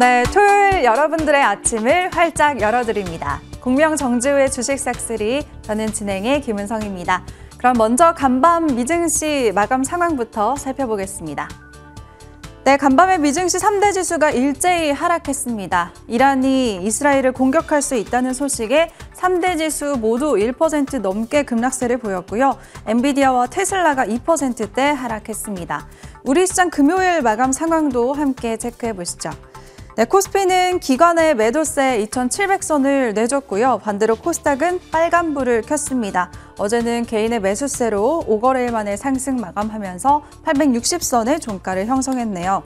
네, 토요일 여러분들의 아침을 활짝 열어드립니다. 공명 정지우의 주식 싹쓸이 저는 진행의 김은성입니다. 그럼 먼저 간밤 미증시 마감 상황부터 살펴보겠습니다. 네, 간밤에 미증시 3대 지수가 일제히 하락했습니다. 이란이 이스라엘을 공격할 수 있다는 소식에 3대 지수 모두 1% 넘게 급락세를 보였고요. 엔비디아와 테슬라가 2%대 하락했습니다. 우리 시장 금요일 마감 상황도 함께 체크해 보시죠. 네, 코스피는 기관의 매도세 2,700선을 내줬고요. 반대로 코스닥은 빨간불을 켰습니다. 어제는 개인의 매수세로 5거래일 만에 상승 마감하면서 860선의 종가를 형성했네요.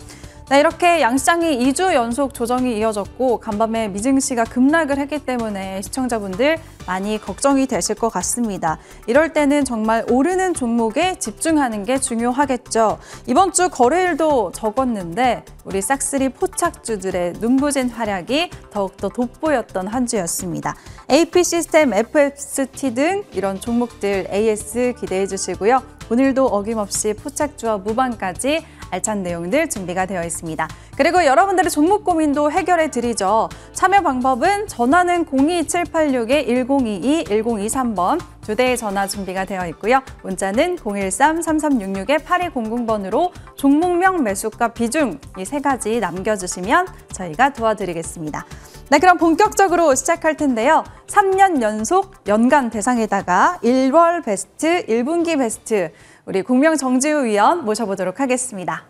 네, 이렇게 양시장이 2주 연속 조정이 이어졌고 간밤에 미증시가 급락을 했기 때문에 시청자분들 많이 걱정이 되실 것 같습니다. 이럴 때는 정말 오르는 종목에 집중하는 게 중요하겠죠. 이번 주 거래일도 적었는데 우리 싹쓸이 포착주들의 눈부진 활약이 더욱더 돋보였던 한 주였습니다. AP 시스템, FST 등 이런 종목들 AS 기대해 주시고요. 오늘도 어김없이 포착주와 무방까지 알찬 내용들 준비가 되어 있습니다. 그리고 여러분들의 종목 고민도 해결해 드리죠. 참여 방법은 전화는 02786에 10 1022-1023번 주대의 전화 준비가 되어 있고요. 문자는 013-3366-8200번으로 종목명 매수가 비중 이 세 가지 남겨주시면 저희가 도와드리겠습니다. 네, 그럼 본격적으로 시작할 텐데요. 3년 연속 연간 대상에다가 1월 베스트, 1분기 베스트 우리 공명정지우 위원 모셔보도록 하겠습니다.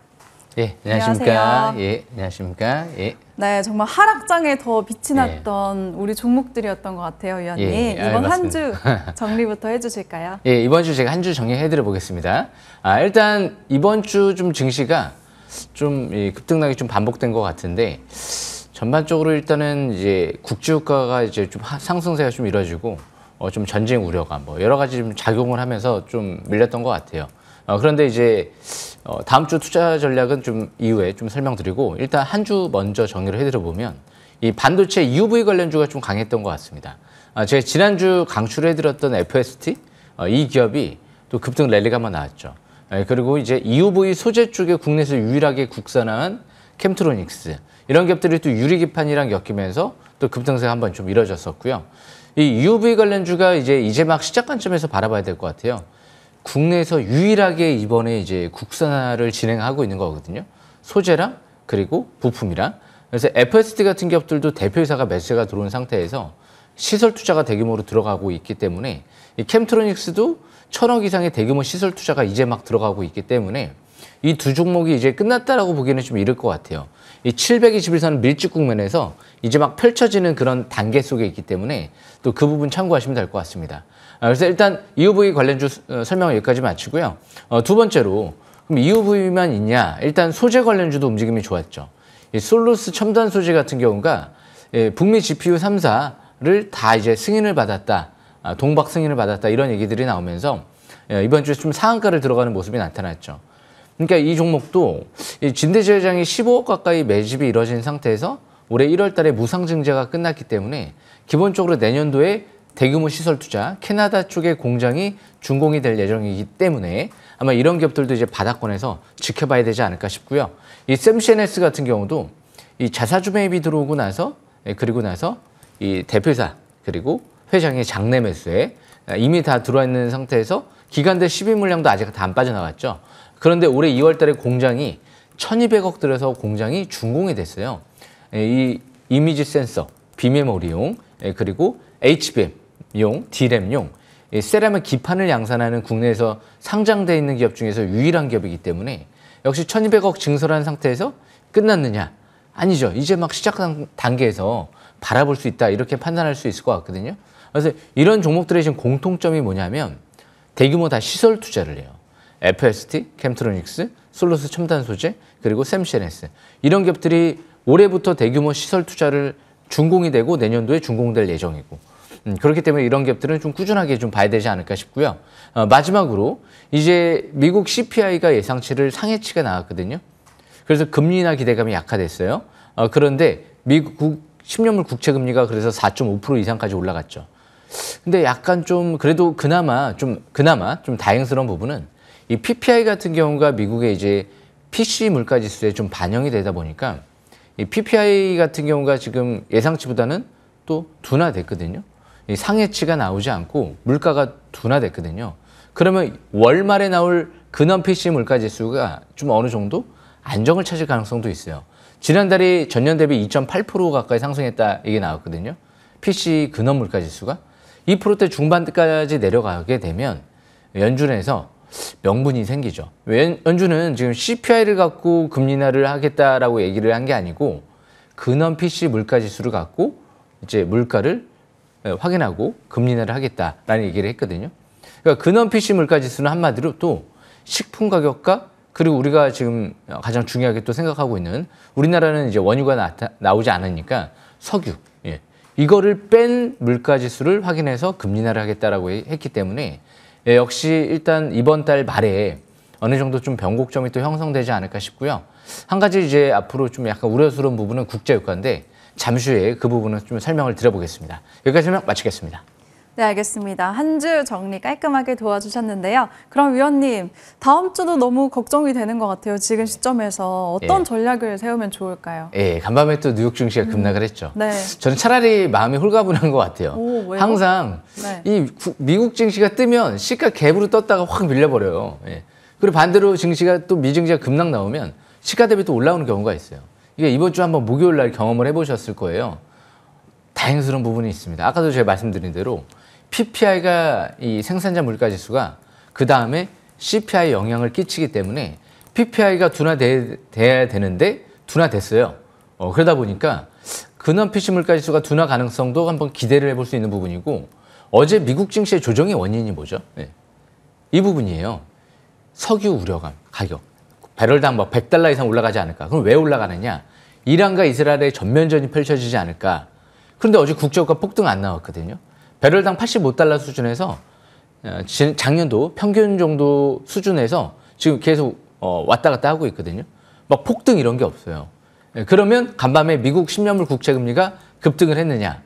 예, 안녕하십니까. 안녕하세요. 예, 안녕하십니까. 예. 네, 정말 하락장에 더 빛이 예. 났던 우리 종목들이었던 것 같아요, 위원님. 예, 예. 이번 한 주 정리부터 해주실까요? 예, 이번 주 제가 한 주 정리해드려 보겠습니다. 아, 일단 이번 주 좀 증시가 좀 급등락이 좀 반복된 것 같은데 전반적으로 일단은 이제 국제유가가 이제 좀 상승세가 좀 이뤄지고 어, 좀 전쟁 우려가 뭐 여러 가지 좀 작용을 하면서 좀 밀렸던 것 같아요. 어, 그런데 이제 어, 다음 주 투자 전략은 좀 이후에 좀 설명드리고 일단 한 주 먼저 정리를 해드려 보면 이 반도체 UV 관련주가 좀 강했던 것 같습니다. 아, 제가 지난주 강추를 해드렸던 FST 어, 이 기업이 또 급등 랠리가 한 나왔죠. 예, 그리고 이제 u v 소재 쪽에 국내에서 유일하게 국산화한 캠트로닉스 이런 기업들이 또 유리기판이랑 엮이면서 또 급등세가 한번 좀 이뤄졌었고요. 이 UV 관련주가 이제 이제 막 시작 관점에서 바라봐야 될 것 같아요. 국내에서 유일하게 이번에 이제 국산화를 진행하고 있는 거거든요. 소재랑 그리고 부품이랑. 그래서 FSD 같은 기업들도 대표이사가 매수가 들어온 상태에서 시설 투자가 대규모로 들어가고 있기 때문에 이 캠트로닉스도 천억 이상의 대규모 시설 투자가 이제 막 들어가고 있기 때문에 이 두 종목이 이제 끝났다라고 보기는좀 이를 것 같아요. 이7 2 1선 밀집 국면에서 이제 막 펼쳐지는 그런 단계 속에 있기 때문에 또 그 부분 참고하시면 될 것 같습니다. 아, 그래서 일단 EUV 관련주 어, 설명을 여기까지 마치고요. 어, 두 번째로 그럼 EUV만 있냐? 일단 소재 관련주도 움직임이 좋았죠. 솔루스 첨단 소재 같은 경우가 예, 북미 GPU 3사를 다 이제 승인을 받았다. 아, 동박 승인을 받았다. 이런 얘기들이 나오면서 예, 이번 주에 좀 상한가를 들어가는 모습이 나타났죠. 그러니까 이 종목도 이 진대제장이 15억 가까이 매집이 이뤄진 상태에서 올해 1월 달에 무상증자가 끝났기 때문에 기본적으로 내년도에 대규모 시설 투자, 캐나다 쪽의 공장이 준공이 될 예정이기 때문에 아마 이런 기업들도 이제 바닥권에서 지켜봐야 되지 않을까 싶고요. 이 샘CNS 같은 경우도 이 자사주 매입이 들어오고 나서 예, 그리고 나서 이 대표사 그리고 회장의 장내 매수에 이미 다 들어와 있는 상태에서 기간대 12 물량도 아직 다 안 빠져나갔죠. 그런데 올해 2월 달에 공장이 1200억 들여서 공장이 준공이 됐어요. 예, 이 이미지 센서, 비메모리용, 예, 그리고 HBM용, D램용, 예, 세라믹 기판을 양산하는 국내에서 상장돼 있는 기업 중에서 유일한 기업이기 때문에 역시 1200억 증설한 상태에서 끝났느냐? 아니죠. 이제 막 시작 단계에서 바라볼 수 있다. 이렇게 판단할 수 있을 것 같거든요. 그래서 이런 종목들의 지금 공통점이 뭐냐면 대규모 다 시설 투자를 해요. FST, 캠트로닉스, 솔루스 첨단 소재, 그리고 샘시엔스 에 이런 기업들이 올해부터 대규모 시설 투자를 준공이 되고 내년도에 준공될 예정이고 음, 그렇기 때문에 이런 기업들은 좀 꾸준하게 좀 봐야 되지 않을까 싶고요. 어, 마지막으로 이제 미국 CPI가 예상치를 상해치가 나왔거든요. 그래서 금리나 기대감이 약화됐어요. 어, 그런데 미국 10년물 국채 금리가 그래서 4.5% 이상까지 올라갔죠. 근데 약간 좀 그래도 그나마 좀 그나마 좀 다행스러운 부분은 이 PPI 같은 경우가 미국의 이제 PC 물가 지수에 좀 반영이 되다 보니까 이 PPI 같은 경우가 지금 예상치보다는 또 둔화됐거든요. 이 상해치가 나오지 않고 물가가 둔화됐거든요. 그러면 월말에 나올 근원 PC 물가 지수가 좀 어느 정도 안정을 찾을 가능성도 있어요. 지난달에 전년 대비 2.8% 가까이 상승했다 이게 나왔거든요. PC 근원 물가 지수가 2%대 중반까지 내려가게 되면 연준에서 명분이 생기죠. 왜 연준은 지금 CPI를 갖고 금리나를 하겠다라고 얘기를 한 게 아니고 근원 PC 물가 지수를 갖고 이제 물가를 예, 확인하고 금리나를 하겠다라는 얘기를 했거든요. 그러니까 근원 PC 물가 지수는 한마디로 또 식품 가격과 그리고 우리가 지금 가장 중요하게 또 생각하고 있는 우리나라는 이제 원유가 나, 나오지 않으니까 석유 예. 이거를 뺀 물가 지수를 확인해서 금리나를 하겠다라고 했기 때문에 예, 역시 일단 이번 달 말에 어느 정도 좀 변곡점이 또 형성되지 않을까 싶고요. 한 가지 이제 앞으로 좀 약간 우려스러운 부분은 국제유가인데 잠시 후에 그 부분은 좀 설명을 드려보겠습니다. 여기까지 설명 마치겠습니다. 네, 알겠습니다. 한 주 정리 깔끔하게 도와주셨는데요. 그럼 위원님, 다음 주도 너무 걱정이 되는 것 같아요. 지금 시점에서 어떤 예. 전략을 세우면 좋을까요? 예, 간밤에 또 뉴욕 증시가 음. 급락을 했죠. 네. 저는 차라리 마음이 홀가분한 것 같아요. 오, 왜요? 항상 네. 이 구, 미국 증시가 뜨면 시가 갭으로 떴다가 확 밀려버려요. 예. 그리고 반대로 증시가 또 미증시가 급락 나오면 시가 대비 또 올라오는 경우가 있어요. 이게 이번 주 한번 목요일 날 경험을 해보셨을 거예요. 다행스러운 부분이 있습니다. 아까도 제가 말씀드린 대로 PPI가 이 생산자 물가 지수가 그 다음에 CPI 영향을 끼치기 때문에 PPI가 둔화돼야 되는데 둔화됐어요. 어, 그러다 보니까 근원 PC 물가 지수가 둔화 가능성도 한번 기대를 해볼 수 있는 부분이고 어제 미국 증시의 조정의 원인이 뭐죠? 네. 이 부분이에요. 석유 우려감, 가격. 배럴당 뭐 100달러 이상 올라가지 않을까. 그럼 왜 올라가느냐? 이란과 이스라엘의 전면전이 펼쳐지지 않을까. 그런데 어제 국제유가 폭등 안 나왔거든요. 배럴당 85달러 수준에서 어, 작년도 평균 정도 수준에서 지금 계속 어, 왔다 갔다 하고 있거든요. 막 폭등 이런 게 없어요. 예, 그러면 간밤에 미국 10년물 국채 금리가 급등을 했느냐?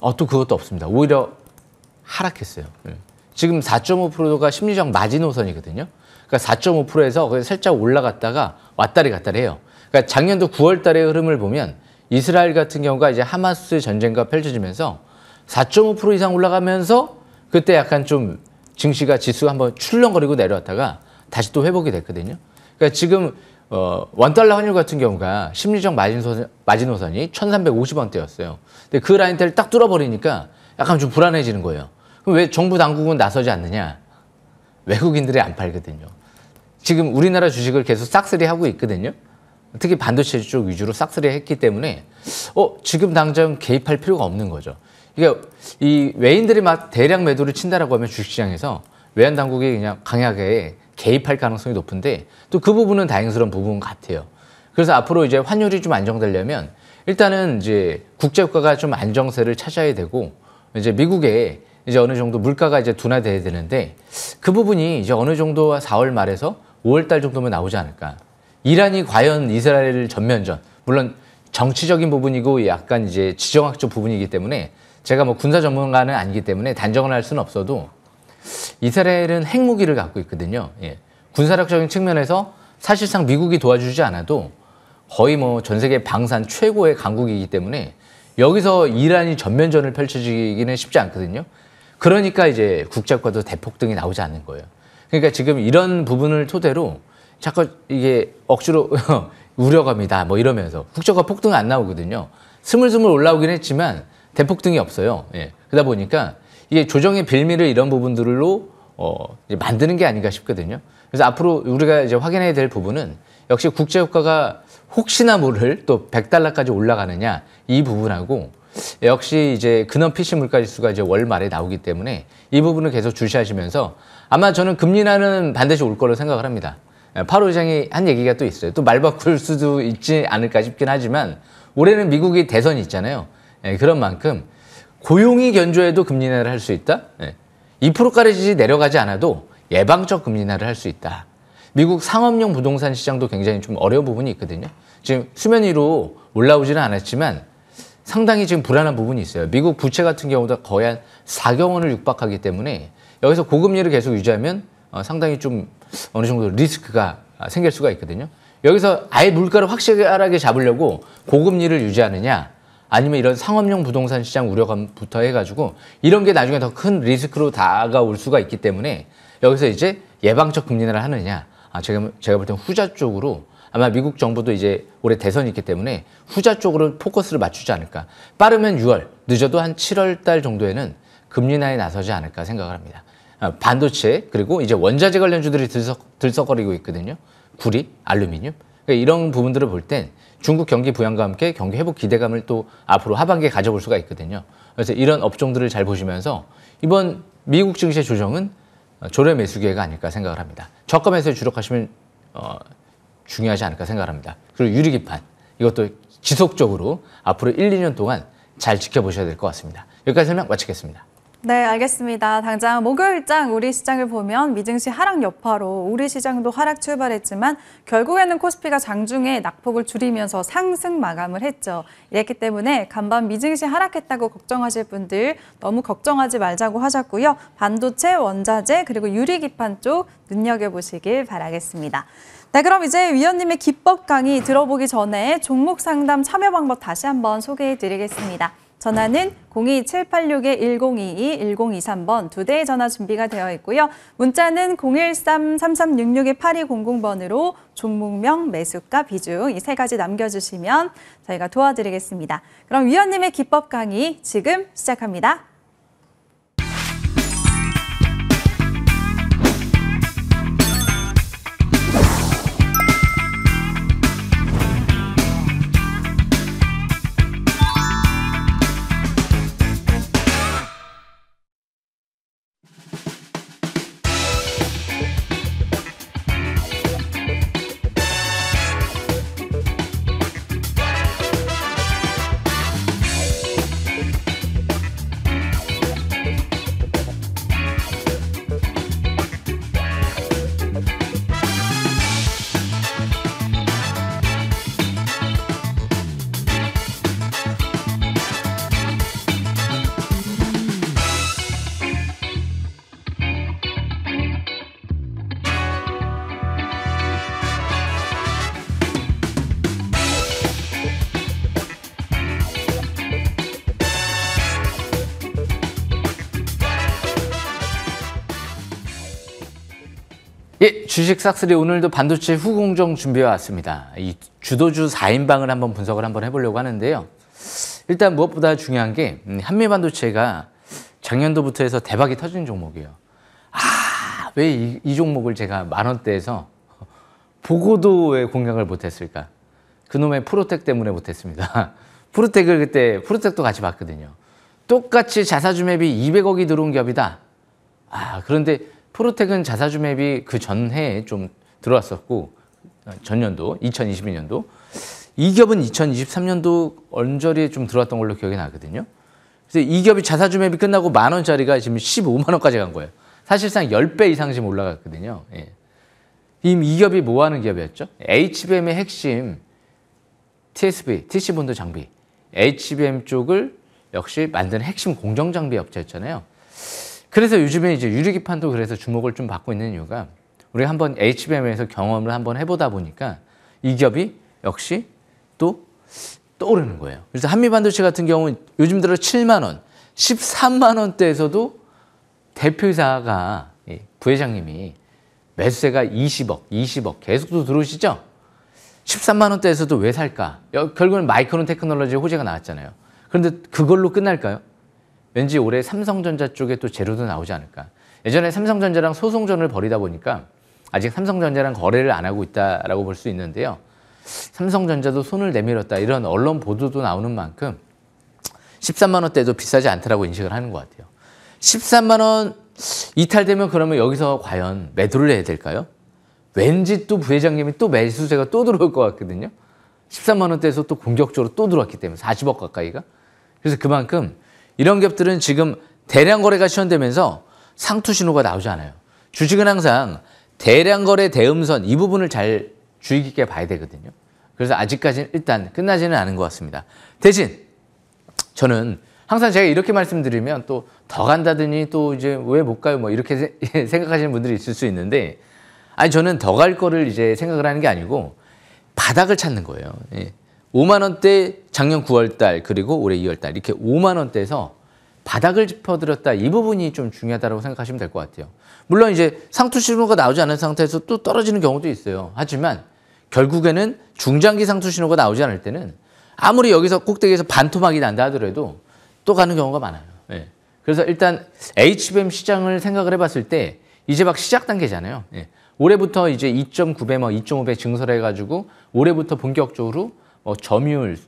어, 또 그것도 없습니다. 오히려 하락했어요. 예. 지금 4.5%가 심리적 마지노선이거든요. 그러니까 4.5%에서 살짝 올라갔다가 왔다리 갔다리 해요. 그러니까 작년도 9월 달의 흐름을 보면 이스라엘 같은 경우가 이제 하마스 전쟁과 펼쳐지면서 4.5% 이상 올라가면서 그때 약간 좀 증시가 지수 한번 출렁거리고 내려왔다가 다시 또 회복이 됐거든요. 그러니까 지금 어, 원달러 환율 같은 경우가 심리적 마진선, 마지노선이 1350원대였어요. 근데 그 라인대를 딱 뚫어버리니까 약간 좀 불안해지는 거예요. 그럼 왜 정부 당국은 나서지 않느냐? 외국인들이 안 팔거든요. 지금 우리나라 주식을 계속 싹쓸이하고 있거든요. 특히 반도체 쪽 위주로 싹쓸이 했기 때문에 어 지금 당장 개입할 필요가 없는 거죠. 이게 이 외인들이 막 대량 매도를 친다라고 하면 주식시장에서 외환 당국이 그냥 강하게 개입할 가능성이 높은데 또 그 부분은 다행스러운 부분 같아요. 그래서 앞으로 이제 환율이 좀 안정되려면 일단은 이제 국제국가가좀 안정세를 찾아야 되고 이제 미국에 이제 어느 정도 물가가 이제 둔화돼야 되는데 그 부분이 이제 어느 정도 4월 말에서 5월 달 정도면 나오지 않을까. 이란이 과연 이스라엘 을 전면전 물론 정치적인 부분이고 약간 이제 지정학적 부분이기 때문에 제가 뭐 군사 전문가는 아니기 때문에 단정을 할 수는 없어도 이스라엘은 핵무기를 갖고 있거든요. 예. 군사력적인 측면에서 사실상 미국이 도와주지 않아도 거의 뭐 전 세계 방산 최고의 강국이기 때문에 여기서 이란이 전면전을 펼쳐지기는 쉽지 않거든요. 그러니까 이제 국제과도 대폭 등이 나오지 않는 거예요. 그러니까 지금 이런 부분을 토대로 자꾸 이게 억지로 우려갑니다뭐 이러면서 국제과 폭등 안 나오거든요. 스물스물 올라오긴 했지만 대폭등이 없어요. 예. 그러다 보니까 이게 조정의 빌미를 이런 부분들로 어, 만드는 게 아닌가 싶거든요. 그래서 앞으로 우리가 이제 확인해야 될 부분은 역시 국제 효과가 혹시나 모를 또 100달러까지 올라가느냐 이 부분하고 역시 이제 근원 PC 물가 지수가 이제 월 말에 나오기 때문에 이 부분을 계속 주시하시면서 아마 저는 금리나는 반드시 올 거로 생각을 합니다. 8호 예, 의장이 한 얘기가 또 있어요. 또 말 바꿀 수도 있지 않을까 싶긴 하지만 올해는 미국이 대선이 있잖아요. 예, 그런 만큼 고용이 견조해도 금리 인하를 할 수 있다. 예, 2%까지 내려가지 않아도 예방적 금리 인하를 할 수 있다. 미국 상업용 부동산 시장도 굉장히 좀 어려운 부분이 있거든요. 지금 수면 위로 올라오지는 않았지만 상당히 지금 불안한 부분이 있어요. 미국 부채 같은 경우도 거의 한 4경 원을 육박하기 때문에 여기서 고금리를 계속 유지하면 어, 상당히 좀 어느 정도 리스크가 생길 수가 있거든요. 여기서 아예 물가를 확실하게 잡으려고 고금리를 유지하느냐 아니면 이런 상업용 부동산 시장 우려감부터 해가지고 이런 게 나중에 더 큰 리스크로 다가올 수가 있기 때문에 여기서 이제 예방적 금리를 하느냐 아, 제가, 제가 볼 땐 후자 쪽으로 아마 미국 정부도 이제 올해 대선이 있기 때문에 후자 쪽으로 포커스를 맞추지 않을까 빠르면 6월 늦어도 한 7월 달 정도에는 금리 나에 나서지 않을까 생각을 합니다 아, 반도체 그리고 이제 원자재 관련주들이 들썩, 들썩거리고 있거든요 구리, 알루미늄 그러니까 이런 부분들을 볼땐 중국 경기 부양과 함께 경기 회복 기대감을 또 앞으로 하반기에 가져볼 수가 있거든요. 그래서 이런 업종들을 잘 보시면서 이번 미국 증시의 조정은 어, 조례 매수 기회가 아닐까 생각을 합니다. 저가 매수에 주력하시면 어, 중요하지 않을까 생각합니다. 그리고 유리기판 이것도 지속적으로 앞으로 1, 2년 동안 잘 지켜보셔야 될 것 같습니다. 여기까지 설명 마치겠습니다. 네, 알겠습니다. 당장 목요일장 우리 시장을 보면 미증시 하락 여파로 우리 시장도 하락 출발했지만 결국에는 코스피가 장중에 낙폭을 줄이면서 상승 마감을 했죠. 이랬기 때문에 간밤 미증시 하락했다고 걱정하실 분들 너무 걱정하지 말자고 하셨고요. 반도체, 원자재 그리고 유리기판 쪽 눈여겨보시길 바라겠습니다. 네, 그럼 이제 위원님의 기법 강의 들어보기 전에 종목 상담 참여 방법 다시 한번 소개해 드리겠습니다. 전화는 02786-1022-1023번 두 대의 전화 준비가 되어 있고요. 문자는 013-3366-8200번으로 종목명, 매수가, 비중 이 세 가지 남겨주시면 저희가 도와드리겠습니다. 그럼 위원님의 기법 강의 지금 시작합니다. 주식 싹쓸이 오늘도 반도체 후공정 준비해 왔습니다. 이 주도주 4인방을 한번 분석을 한번 해보려고 하는데요. 일단 무엇보다 중요한 게 음, 한미 반도체가 작년도부터 해서 대박이 터진 종목이에요. 아, 왜이 이 종목을 제가 만 원대에서 보고도 왜 공략을 못했을까? 그놈의 프로텍 때문에 못했습니다. 프로텍을 그때 프로텍도 같이 봤거든요. 똑같이 자사주 맵이 200억이 들어온 기업이다. 아, 그런데 프로텍은 자사주맵이 그 전해에 좀 들어왔었고 어, 전년도 2022년도 이겹은 2023년도 언저리에 좀 들어왔던 걸로 기억이 나거든요. 그래서 이겹이 자사주맵이 끝나고 만 원짜리가 지금 15만 원까지 간 거예요. 사실상 10배 이상 지금 올라갔거든요. 예. 이 기업이 뭐 하는 기업이었죠? HBM의 핵심 TSB, TC본드 장비, HBM 쪽을 역시 만드는 핵심 공정 장비 업체였잖아요. 그래서 요즘에 이제 유리기판도 그래서 주목을 좀 받고 있는 이유가 우리 한번 HBM에서 경험을 한번 해보다 보니까 이 기업이 역시 또 떠오르는 거예요. 그래서 한미반도체 같은 경우 는 요즘 들어 7만 원, 13만 원대에서도 대표이사가 부회장님이 매수세가 20억, 20억 계속 또 들어오시죠? 13만 원대에서도 왜 살까? 결국은 마이크론 테크놀로지 호재가 나왔잖아요. 그런데 그걸로 끝날까요? 왠지 올해 삼성전자 쪽에 또 제로도 나오지 않을까. 예전에 삼성전자랑 소송전을 벌이다 보니까 아직 삼성전자랑 거래를 안 하고 있다라고 볼 수 있는데요. 삼성전자도 손을 내밀었다 이런 언론 보도도 나오는 만큼 13만 원대도 비싸지 않다라고 인식을 하는 것 같아요. 13만 원 이탈되면 그러면 여기서 과연 매도를 해야 될까요? 왠지 또 부회장님이 또 매수세가 또 들어올 것 같거든요. 13만 원대에서 또 공격적으로 또 들어왔기 때문에 40억 가까이가. 그래서 그만큼 이런 기업들은 지금 대량 거래가 시연되면서 상투 신호가 나오지 않아요. 주식은 항상 대량 거래 대음선 이 부분을 잘 주의 깊게 봐야 되거든요. 그래서 아직까지는 일단 끝나지는 않은 것 같습니다. 대신 저는 항상 제가 이렇게 말씀드리면 또 더 간다더니 또 이제 왜 못 가요 뭐 이렇게 생각하시는 분들이 있을 수 있는데 아니 저는 더 갈 거를 이제 생각을 하는 게 아니고 바닥을 찾는 거예요. 예. 5만 원대 작년 9월 달 그리고 올해 2월 달 이렇게 5만 원대에서 바닥을 짚어드렸다 이 부분이 좀 중요하다고 생각하시면 될 것 같아요. 물론 이제 상투 신호가 나오지 않은 상태에서 또 떨어지는 경우도 있어요. 하지만 결국에는 중장기 상투 신호가 나오지 않을 때는 아무리 여기서 꼭대기에서 반토막이 난다 하더라도 또 가는 경우가 많아요. 예. 그래서 일단 HBM 시장을 생각을 해봤을 때 이제 막 시작 단계잖아요. 예. 올해부터 이제 2.9배, 뭐 2.5배 증설해가지고 올해부터 본격적으로 뭐 점유율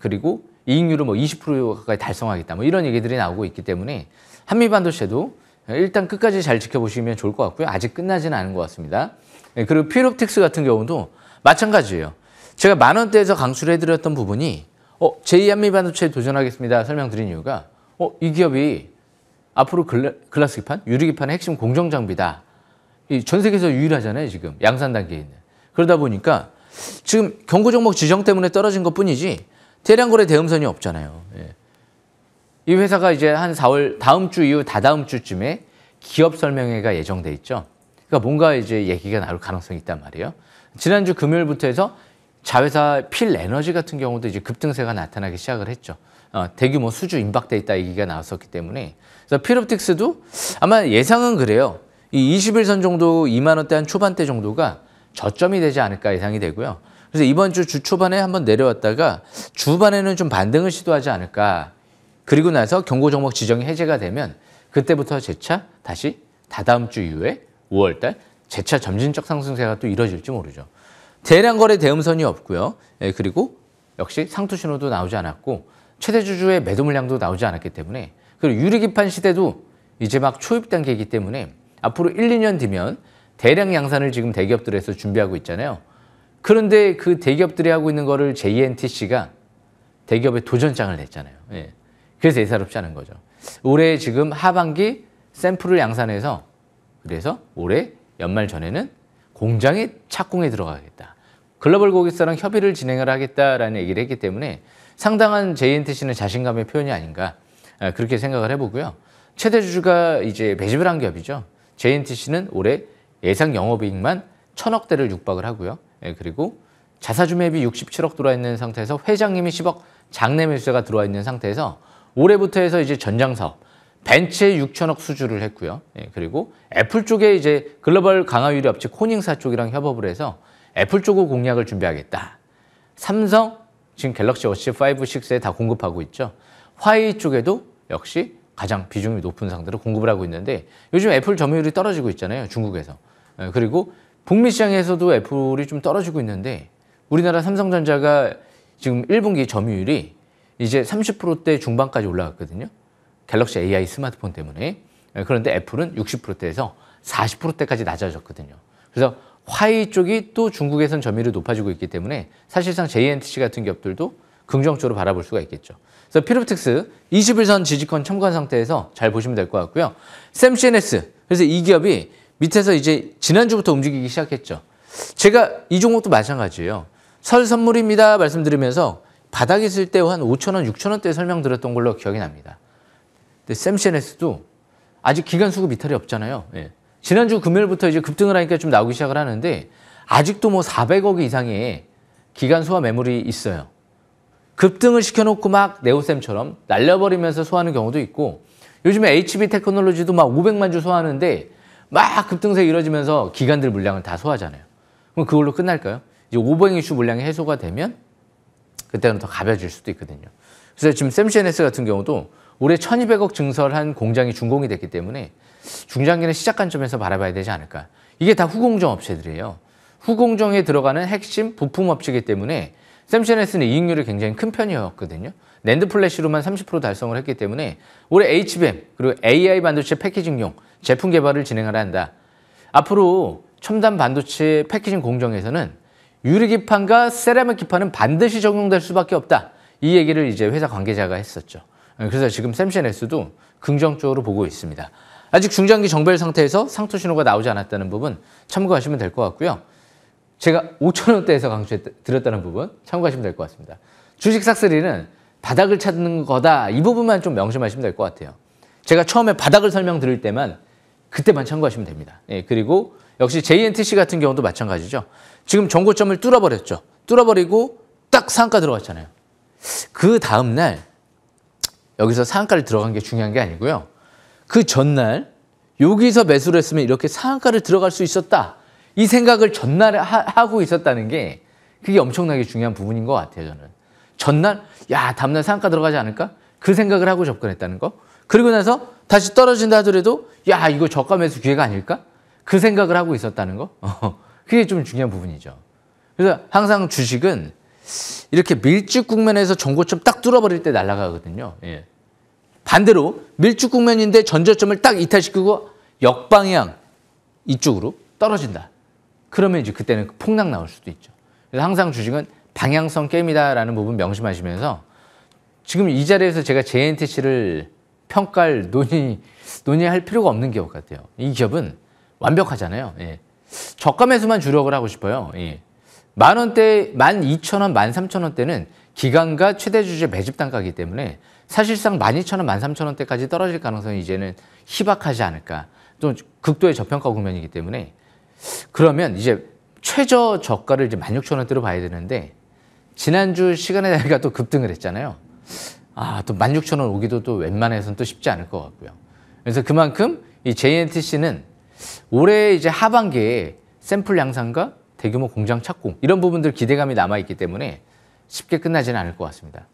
그리고 이익률을 뭐20% 가까이 달성하겠다 뭐 이런 얘기들이 나오고 있기 때문에 한미반도체도 일단 끝까지 잘 지켜보시면 좋을 것 같고요. 아직 끝나지는 않은 것 같습니다. 예, 그리고 피롭틱스 같은 경우도 마찬가지예요. 제가 만 원대에서 강추를 해드렸던 부분이 어, 제2한미 반도체에 도전하겠습니다 설명드린 이유가 어, 이 기업이 앞으로 글라, 글라스 기판, 유리 기판의 핵심 공정 장비다. 이 전 세계에서 유일하잖아요 지금 양산 단계에 있는. 그러다 보니까 지금 경고 종목 지정 때문에 떨어진 것 뿐이지 대량 거래 대응선이 없잖아요. 예. 이 회사가 이제 한 4월 다음 주 이후 다다음 주쯤에 기업 설명회가 예정돼 있죠. 그러니까 뭔가 이제 얘기가 나올 가능성이 있단 말이에요. 지난주 금요일부터 해서 자회사 필에너지 같은 경우도 이제 급등세가 나타나기 시작을 했죠. 어, 대규모 수주 임박돼 있다 얘기가 나왔었기 때문에 그래서 필옵틱스도 아마 예상은 그래요. 이 21선 정도 2만 원대 한 초반대 정도가 저점이 되지 않을까 예상이 되고요. 그래서 이번 주 주 초반에 한번 내려왔다가 주반에는 좀 반등을 시도하지 않을까. 그리고 나서 경고 종목 지정이 해제가 되면 그때부터 재차 다시 다다음 주 이후에 5월 달 재차 점진적 상승세가 또 이뤄질지 모르죠. 대량 거래 대음선이 없고요. 예, 그리고 역시 상투 신호도 나오지 않았고 최대 주주의 매도 물량도 나오지 않았기 때문에 그리고 유리기판 시대도 이제 막 초입 단계이기 때문에 앞으로 1, 2년 뒤면 대량 양산을 지금 대기업들에서 준비하고 있잖아요. 그런데 그 대기업들이 하고 있는 거를 JNTC가 대기업에 도전장을 냈잖아요. 예. 그래서 예사롭지 않은 거죠. 올해 지금 하반기 샘플을 양산해서 그래서 올해 연말 전에는 공장에 착공에 들어가겠다. 글로벌 고객사랑 협의를 진행을 하겠다라는 얘기를 했기 때문에 상당한 JNTC는 자신감의 표현이 아닌가 아, 그렇게 생각을 해보고요. 최대 주주가 이제 배집을 한 기업이죠. JNTC는 올해 예상 영업이익만 1 0 0 0억 대를 육박을 하고요. 예, 그리고 자사주매비 67억 들어와 있는 상태에서 회장님이 10억 장내 매수세가 들어와 있는 상태에서 올해부터 해서 이제 전장사업 벤츠에 6천억 수주를 했고요. 예, 그리고 애플 쪽에 이제 글로벌 강화유리 업체 코닝사 쪽이랑 협업을 해서 애플 쪽으로 공략을 준비하겠다. 삼성 지금 갤럭시 워치 5, 6에 다 공급하고 있죠. 화웨이 쪽에도 역시 가장 비중이 높은 상대로 공급을 하고 있는데 요즘 애플 점유율이 떨어지고 있잖아요. 중국에서. 예, 그리고 북미 시장에서도 애플이 좀 떨어지고 있는데 우리나라 삼성전자가 지금 1분기 점유율이 이제 30%대 중반까지 올라갔거든요. 갤럭시 AI 스마트폰 때문에. 예, 그런데 애플은 60%대에서 40%대까지 낮아졌거든요. 그래서 화이 쪽이 또 중국에선 점유율이 높아지고 있기 때문에 사실상 JNTC 같은 기업들도 긍정적으로 바라볼 수가 있겠죠. 그래서 피로틱스 2 1선 지지권 첨가한 상태에서 잘 보시면 될 것 같고요. 샘CNS 그래서 이 기업이 밑에서 이제 지난주부터 움직이기 시작했죠. 제가 이 종목도 마찬가지예요. 설 선물입니다 말씀드리면서 바닥 있을 때 한 5천원 6천원대 설명드렸던 걸로 기억이 납니다. 근데 샘CNS도 아직 기간 수급 이탈이 없잖아요. 예. 지난주 금요일부터 이제 급등을 하니까 좀 나오기 시작을 하는데 아직도 뭐 400억 이상의 기간 수화 매물이 있어요. 급등을 시켜놓고 막 네오쌤처럼 날려버리면서 소화하는 경우도 있고 요즘에 HB 테크놀로지도 막 500만 주 소화하는데 막 급등세 이뤄지면서 기관들 물량을 다 소화하잖아요. 그럼 그걸로 끝날까요? 이제 500 이슈 물량이 해소가 되면 그때는 더 가벼워질 수도 있거든요. 그래서 지금 샘시엔스 같은 경우도 올해 1200억 증설한 공장이 준공이 됐기 때문에 중장기는 시작 관점에서 바라봐야 되지 않을까. 이게 다 후공정 업체들이에요. 후공정에 들어가는 핵심 부품 업체이기 때문에 샘시에스는 이익률이 굉장히 큰 편이었거든요. 랜드 플래시로만 30% 달성을 했기 때문에 올해 HBM 그리고 AI 반도체 패키징용 제품 개발을 진행하라 한다. 앞으로 첨단 반도체 패키징 공정에서는 유리 기판과 세라믹 기판은 반드시 적용될 수밖에 없다. 이 얘기를 이제 회사 관계자가 했었죠. 그래서 지금 샘시에스도 긍정적으로 보고 있습니다. 아직 중장기 정별 상태에서 상투 신호가 나오지 않았다는 부분 참고하시면 될 것 같고요. 제가 5천원대에서 강추 드렸다는 부분 참고하시면 될 것 같습니다. 주식 싹쓸이는 바닥을 찾는 거다. 이 부분만 좀 명심하시면 될 것 같아요. 제가 처음에 바닥을 설명드릴 때만 그때만 참고하시면 됩니다. 예, 그리고 역시 JNTC 같은 경우도 마찬가지죠. 지금 정고점을 뚫어버렸죠. 뚫어버리고 딱상가 들어갔잖아요. 그 다음날 여기서 상가를 들어간 게 중요한 게 아니고요. 그 전날 여기서 매수를 했으면 이렇게 상가를 들어갈 수 있었다. 이 생각을 전날 하고 있었다는 게 그게 엄청나게 중요한 부분인 것 같아요, 저는. 전날, 야, 다음날 상가 들어가지 않을까? 그 생각을 하고 접근했다는 거. 그리고 나서 다시 떨어진다 하더라도, 야, 이거 저가 매수 기회가 아닐까? 그 생각을 하고 있었다는 거. 그게 좀 중요한 부분이죠. 그래서 항상 주식은 이렇게 밀집 국면에서 전고점 딱 뚫어버릴 때 날아가거든요. 예. 반대로 밀집 국면인데 전저점을 딱 이탈시키고 역방향 이쪽으로 떨어진다. 그러면 이제 그때는 폭락 나올 수도 있죠. 그래서 항상 주식은 방향성 게임이다라는 부분 명심하시면서 지금 이 자리에서 제가 JNTC를 평가할 논의, 논의할 필요가 없는 기업 같아요. 이 기업은 완벽하잖아요. 예. 저가 매수만 주력을 하고 싶어요. 예. 만 원대, 만 이천 원, 만 삼천 원대는 기간과 최대 주주 매집 단가이기 때문에 사실상 만 이천 원, 만 삼천 원대까지 떨어질 가능성이 이제는 희박하지 않을까. 좀 극도의 저평가 국면이기 때문에 그러면 이제 최저 저가를 이제 16,000원대로 봐야 되는데 지난주 시간에내가또 급등을 했잖아요. 아, 또 16,000원 오기도 또 웬만해서는 또 쉽지 않을 것 같고요. 그래서 그만큼 이 JNTC는 올해 이제 하반기에 샘플 양산과 대규모 공장 착공 이런 부분들 기대감이 남아있기 때문에 쉽게 끝나지는 않을 것 같습니다.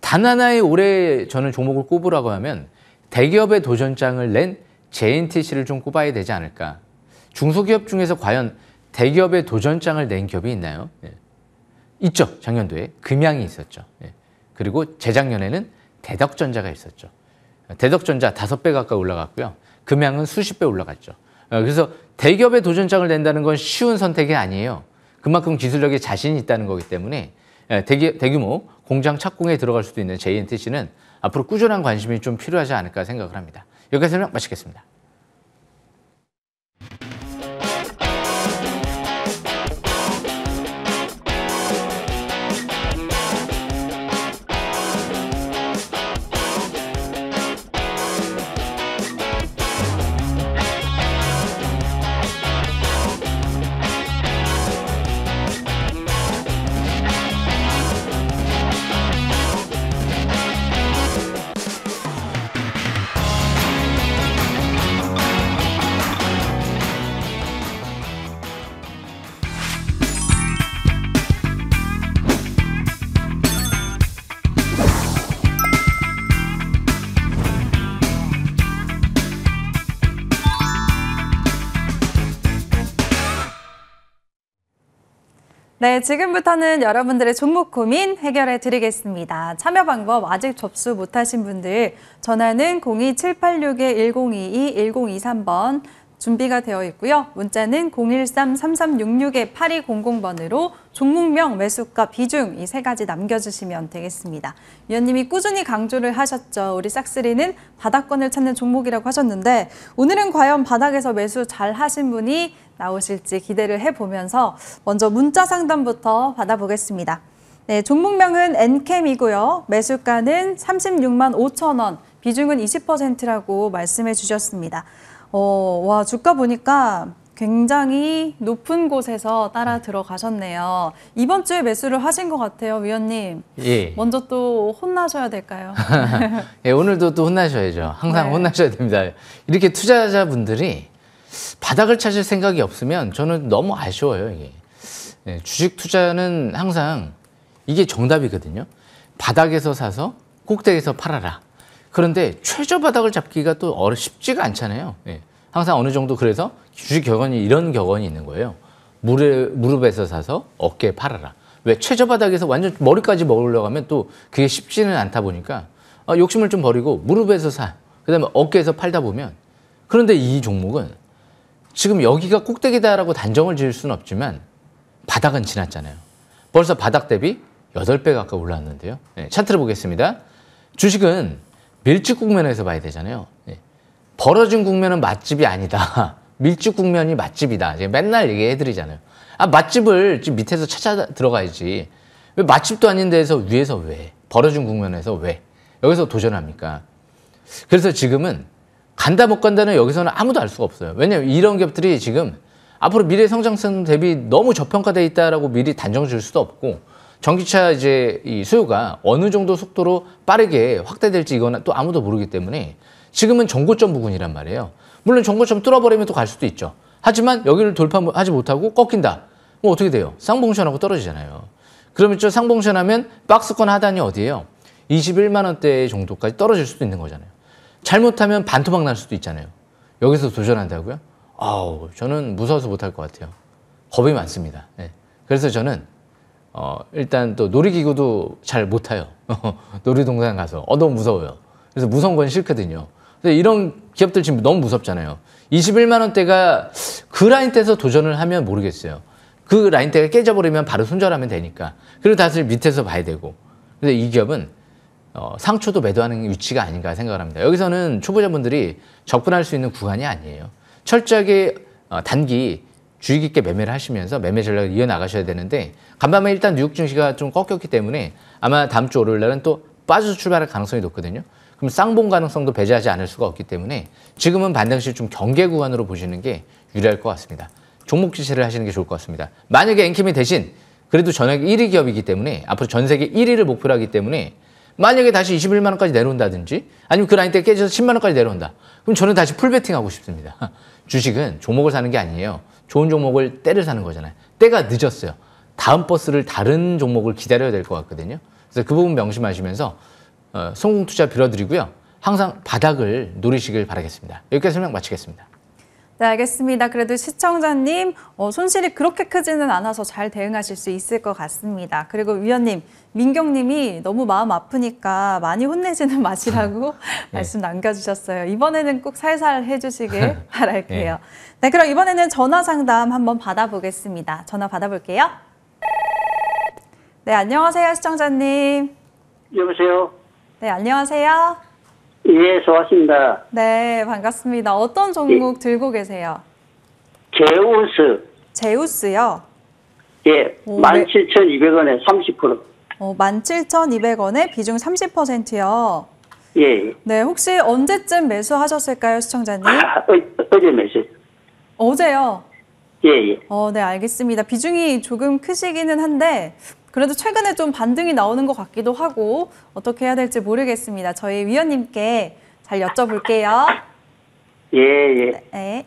단 하나의 올해 저는 종목을 꼽으라고 하면 대기업의 도전장을 낸 JNTC를 좀 꼽아야 되지 않을까 중소기업 중에서 과연 대기업의 도전장을 낸 기업이 있나요? 예. 있죠. 작년도에 금양이 있었죠. 예. 그리고 재작년에는 대덕전자가 있었죠. 예, 대덕전자 다섯 배 가까이 올라갔고요. 금양은 수십 배 올라갔죠. 예, 그래서 대기업의 도전장을 낸다는 건 쉬운 선택이 아니에요. 그만큼 기술력에 자신이 있다는 거기 때문에 예, 대기, 대규모 공장 착공에 들어갈 수도 있는 JNTC는 앞으로 꾸준한 관심이 좀 필요하지 않을까 생각을 합니다. 여기까지 설명 마치겠습니다. 네, 지금부터는 여러분들의 종목 고민 해결해 드리겠습니다. 참여 방법 아직 접수 못하신 분들 전화는 02786-1022-1023번 준비가 되어 있고요. 문자는 013-3366-8200번으로 종목명, 매수가, 비중 이 세 가지 남겨주시면 되겠습니다. 위원님이 꾸준히 강조를 하셨죠. 우리 싹스리는 바닥권을 찾는 종목이라고 하셨는데 오늘은 과연 바닥에서 매수 잘 하신 분이 나오실지 기대를 해보면서 먼저 문자 상담부터 받아보겠습니다. 네, 종목명은 엔캠이고요. 매수가는 36만 5천 원, 비중은 20%라고 말씀해 주셨습니다. 어, 와, 주가 보니까 굉장히 높은 곳에서 따라 음. 들어가셨네요. 이번 주에 매수를 하신 것 같아요, 위원님. 예. 먼저 또 혼나셔야 될까요? 예, 오늘도 또 혼나셔야죠. 항상 네. 혼나셔야 됩니다. 이렇게 투자자분들이 바닥을 찾을 생각이 없으면 저는 너무 아쉬워요, 이게. 예, 주식 투자는 항상 이게 정답이거든요. 바닥에서 사서 꼭대기에서 팔아라. 그런데 최저 바닥을 잡기가 또 어려 쉽지가 않잖아요. 예. 항상 어느 정도 그래서 주식 격언이 이런 격언이 있는 거예요. 무릎, 무릎에서 사서 어깨에 팔아라. 왜 최저 바닥에서 완전 머리까지 먹으려고 하면 또 그게 쉽지는 않다 보니까 아, 욕심을 좀 버리고 무릎에서 사. 그다음에 어깨에서 팔다 보면 그런데 이 종목은 지금 여기가 꼭대기다라고 단정을 지을 수는 없지만 바닥은 지났잖아요. 벌써 바닥 대비 8배 가까이 올랐는데요. 네, 예, 차트를 보겠습니다. 주식은 밀집 국면에서 봐야 되잖아요. 예. 벌어진 국면은 맛집이 아니다. 밀집 국면이 맛집이다. 맨날 얘기해 드리잖아요. 아, 맛집을 지금 밑에서 찾아 들어가야지. 왜 맛집도 아닌 데서 위에서 왜? 벌어진 국면에서 왜? 여기서 도전합니까? 그래서 지금은 간다 못 간다는 여기서는 아무도 알 수가 없어요. 왜냐면 이런 기업들이 지금 앞으로 미래 성장성 대비 너무 저평가돼 있다라고 미리 단정 지을 수도 없고 전기차 이제 이 수요가 어느 정도 속도로 빠르게 확대될지 이거는 또 아무도 모르기 때문에 지금은 전고점 부근이란 말이에요. 물론 전고점 뚫어버리면 또 갈 수도 있죠. 하지만 여기를 돌파하지 못하고 꺾인다. 뭐 어떻게 돼요? 쌍봉션하고 떨어지잖아요. 그러면 저 상봉션하면 박스권 하단이 어디예요? 21만 원대 정도까지 떨어질 수도 있는 거잖아요. 잘못하면 반토막 날 수도 있잖아요. 여기서 도전한다고요? 아우 저는 무서워서 못할 것 같아요. 겁이 많습니다. 네. 그래서 저는 어, 일단 또 놀이기구도 잘 못 타요. 놀이동산 가서. 어, 너무 무서워요. 그래서 무서운 건 싫거든요. 근데 이런 기업들 지금 너무 무섭잖아요. 21만원대가 그 라인대에서 도전을 하면 모르겠어요. 그 라인대가 깨져버리면 바로 손절하면 되니까. 그리고 다들 밑에서 봐야 되고. 근데 이 기업은 어, 상초도 매도하는 위치가 아닌가 생각을 합니다. 여기서는 초보자분들이 접근할 수 있는 구간이 아니에요. 철저하게 어, 단기 주의 깊게 매매를 하시면서 매매 전략을 이어나가셔야 되는데 간밤에 일단 뉴욕 증시가 좀 꺾였기 때문에 아마 다음 주 월요일 날은 또 빠져서 출발할 가능성이 높거든요. 그럼 쌍봉 가능성도 배제하지 않을 수가 없기 때문에 지금은 반등 시 좀 경계 구간으로 보시는 게 유리할 것 같습니다. 종목 지시를 하시는 게 좋을 것 같습니다. 만약에 엔킴이 대신 그래도 전액 1위 기업이기 때문에 앞으로 전 세계 1위를 목표로 하기 때문에 만약에 다시 21만 원까지 내려온다든지 아니면 그 라인 때 깨져서 10만 원까지 내려온다. 그럼 저는 다시 풀베팅하고 싶습니다. 주식은 종목을 사는 게 아니에요. 좋은 종목을 때를 사는 거잖아요. 때가 늦었어요. 다음 버스를 다른 종목을 기다려야 될 것 같거든요. 그래서 그 부분 명심하시면서 어, 성공 투자 빌어드리고요. 항상 바닥을 노리시길 바라겠습니다. 여기까지 설명 마치겠습니다. 네, 알겠습니다. 그래도 시청자님 어, 손실이 그렇게 크지는 않아서 잘 대응하실 수 있을 것 같습니다. 그리고 위원님, 민경님이 너무 마음 아프니까 많이 혼내지는 마시라고 아, 네. 말씀 남겨주셨어요. 이번에는 꼭 살살 해주시길 네. 바랄게요. 네. 네, 그럼 이번에는 전화 상담 한번 받아보겠습니다. 전화 받아볼게요. 네, 안녕하세요, 시청자님. 여보세요. 네, 안녕하세요. 예, 좋았습니다. 네, 반갑습니다. 어떤 종목 예. 들고 계세요? 제우스. 제우스요? 예, 오, 17,200원에 30%. 어, 17,200원에 비중 30%요. 예. 네, 혹시 언제쯤 매수하셨을까요, 시청자님? 아, 어, 제 매수. 어제요? 예, 예. 어, 네, 알겠습니다. 비중이 조금 크시기는 한데 그래도 최근에 좀 반등이 나오는 것 같기도 하고 어떻게 해야 될지 모르겠습니다. 저희 위원님께 잘 여쭤볼게요. 예, 예. 네.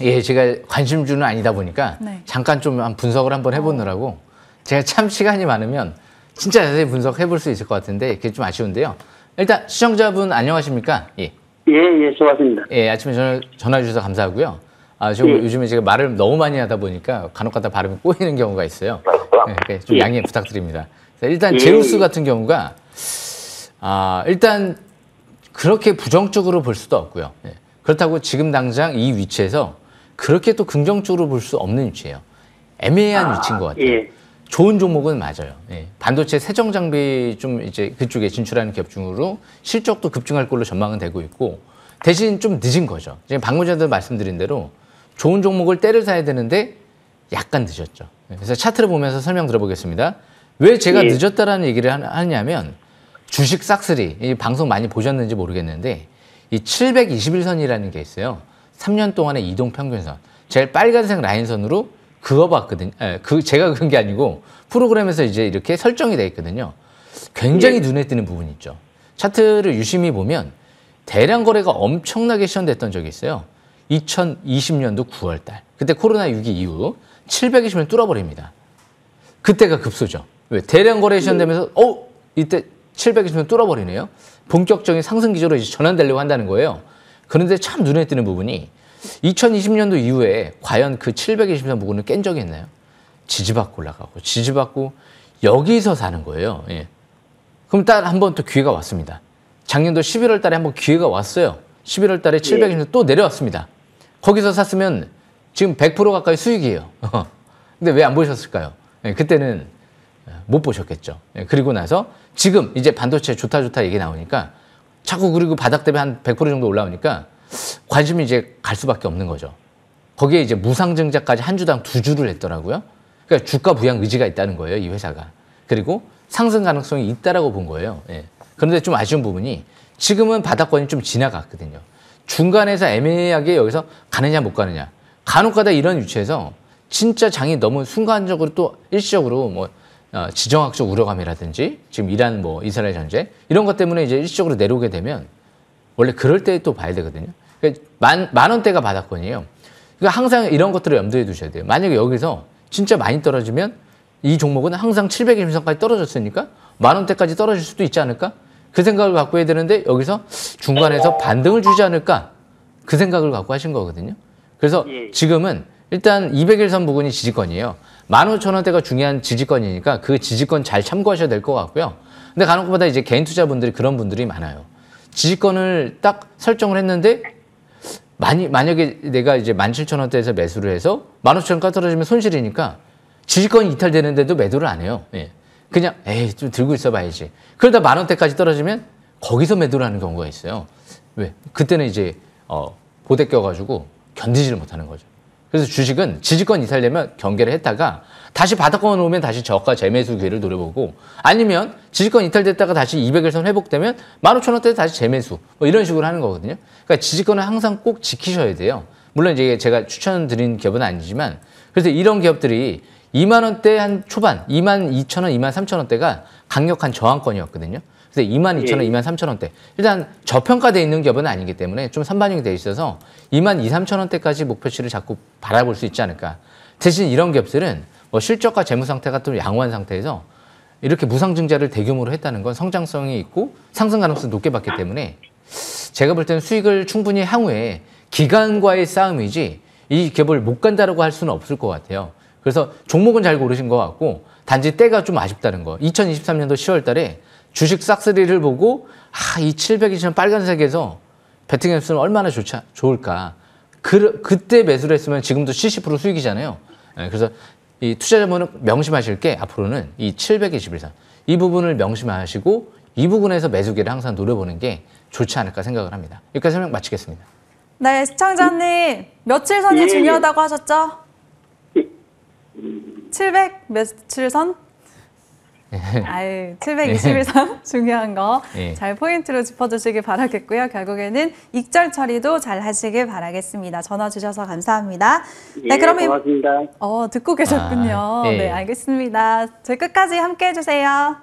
예, 제가 관심주는 아니다 보니까 네. 잠깐 좀 분석을 한번 해보느라고 어. 제가 참 시간이 많으면 진짜 자세히 분석해 볼 수 있을 것 같은데 그게 좀 아쉬운데요. 일단 시청자분 안녕하십니까? 예. 예, 예, 좋았습니다. 예, 아침에 전화, 전화 주셔서 감사하고요. 아, 지금 예. 요즘에 제가 말을 너무 많이 하다 보니까 간혹가다 발음이 꼬이는 경우가 있어요. 있 네, 네, 좀 예. 양해 부탁드립니다. 일단 예. 제우스 같은 경우가 아, 일단 그렇게 부정적으로 볼 수도 없고요. 네. 그렇다고 지금 당장 이 위치에서 그렇게 또 긍정적으로 볼 수 없는 위치예요. 애매한 아, 위치인 것 같아요. 예. 좋은 종목은 맞아요. 예. 반도체 세정 장비 좀 이제 그쪽에 진출하는 기업 중으로 실적도 급증할 걸로 전망은 되고 있고 대신 좀 늦은 거죠. 지금 방문자들 말씀드린 대로 좋은 종목을 때를 사야 되는데 약간 늦었죠. 네, 그래서 차트를 보면서 설명 들어보겠습니다. 왜 제가 예. 늦었다라는 얘기를 하냐면 주식 싹쓸이 이 방송 많이 보셨는지 모르겠는데 이 721선이라는 게 있어요. 3년 동안의 이동 평균선. 제일 빨간색 라인선으로 그어봤거든요. 그 제가 그런 게 아니고 프로그램에서 이제 이렇게 설정이 돼 있거든요. 굉장히 예. 눈에 띄는 부분이 있죠. 차트를 유심히 보면 대량 거래가 엄청나게 시연됐던 적이 있어요. 2020년도 9월 달. 그때 코로나 6기 이후 720원 뚫어버립니다. 그때가 급소죠. 왜? 대량 거래시션 네. 되면서 어 이때 720원 뚫어버리네요. 본격적인 상승 기조로 이제 전환되려고 한다는 거예요. 그런데 참 눈에 띄는 부분이 2020년도 이후에 과연 그 720선 부분을깬 적이 있나요? 지지받고 올라가고 지지받고 여기서 사는 거예요. 예. 그럼 딱 한번또 기회가 왔습니다. 작년도 11월 달에 한번 기회가 왔어요. 11월 달에 720선 예. 또 내려왔습니다. 거기서 샀으면 지금 100% 가까이 수익이에요. 근데 왜 안 보셨을까요? 예, 그때는 못 보셨겠죠. 예, 그리고 나서 지금 이제 반도체 좋다 좋다 얘기 나오니까 자꾸 그리고 바닥 대비 한 100% 정도 올라오니까 관심이 이제 갈 수밖에 없는 거죠. 거기에 이제 무상증자까지 한 주당 두 주를 했더라고요. 그러니까 주가 부양 의지가 있다는 거예요, 이 회사가. 그리고 상승 가능성이 있다라고 본 거예요. 예. 그런데 좀 아쉬운 부분이 지금은 바닥권이 좀 지나갔거든요. 중간에서 애매하게 여기서 가느냐 못 가느냐. 간혹가다 이런 유치에서 진짜 장이 너무 순간적으로 또 일시적으로 뭐 어, 지정학적 우려감이라든지 지금 이란 뭐 이스라엘 전쟁 이런 것 때문에 이제 일시적으로 내려오게 되면 원래 그럴 때 또 봐야 되거든요. 그러니까 만, 만 원대가 바닥권이에요. 그러니까 항상 이런 것들을 염두에 두셔야 돼요. 만약에 여기서 진짜 많이 떨어지면 이 종목은 항상 7 0 0선까지 떨어졌으니까 만 원대까지 떨어질 수도 있지 않을까? 그 생각을 갖고 해야 되는데 여기서 중간에서 반등을 주지 않을까? 그 생각을 갖고 하신 거거든요. 그래서 예, 예. 지금은 일단 2 0 1선 부근이 지지권이에요. 15,000원대가 중요한 지지권이니까 그 지지권 잘 참고하셔야 될 것 같고요. 근데 간혹보다 이제 개인 투자분들이 그런 분들이 많아요. 지지권을 딱 설정을 했는데 많이 만약에 내가 이제 17,000원대에서 매수를 해서 15,000원까지 떨어지면 손실이니까 지지권이 이탈되는데도 매도를 안 해요. 예. 그냥 에이 좀 들고 있어봐야지. 그러다 만 원대까지 떨어지면 거기서 매도를 하는 경우가 있어요. 왜? 그때는 이제 어, 보대 껴가지고 견디지를 못하는 거죠. 그래서 주식은 지지권 이탈 되면 경계를 했다가 다시 바닥권 오면 다시 저가 재매수 기회를 노려보고 아니면 지지권 이탈됐다가 다시 200일선 회복되면 15,000원대 다시 재매수 뭐 이런 식으로 하는 거거든요. 그러니까 지지권을 항상 꼭 지키셔야 돼요. 물론 이제 제가 추천드린 기업은 아니지만 그래서 이런 기업들이 2만 원대 한 초반, 2만 2천 원, 2만 3천 원대가 강력한 저항권이었거든요. 그래서 2만 2천 원, 예. 2만 3천 원대. 일단 저평가돼 있는 기업은 아니기 때문에 좀 선반영이 돼 있어서 2만 2, 3천 원대까지 목표치를 자꾸 바라볼 수 있지 않을까. 대신 이런 기업들은 뭐 실적과 재무 상태가 좀 양호한 상태에서 이렇게 무상증자를 대규모로 했다는 건 성장성이 있고 상승 가능성이 높게 봤기 때문에 제가 볼 때는 수익을 충분히 향후에 기간과의 싸움이지 이 기업을 못 간다라고 할 수는 없을 것 같아요. 그래서 종목은 잘 고르신 것 같고 단지 때가 좀 아쉽다는 거. 2023년도 10월 달에 주식 싹쓸이를 보고 아, 이 720원 빨간색에서 베팅했으면 얼마나 좋지, 좋을까. 그, 그때 매수를 했으면 지금도 70% 수익이잖아요. 네, 그래서 이 투자자분은 명심하실 게 앞으로는 이 721선 이 부분을 명심하시고 이 부분에서 매수기를 항상 노려보는 게 좋지 않을까 생각을 합니다. 여기까지 설명 마치겠습니다. 네, 시청자님 며칠 선이 예, 예. 중요하다고 하셨죠? 예. 700 며칠 선? 예. 아유, 721선 중요한 거잘 예. 포인트로 짚어주시길 바라겠고요. 결국에는 익절 처리도 잘 하시길 바라겠습니다. 전화 주셔서 감사합니다. 네, 예, 네, 그러면 고맙습니다. 어, 듣고 계셨군요. 아, 예. 네, 알겠습니다. 제 끝까지 함께 해주세요.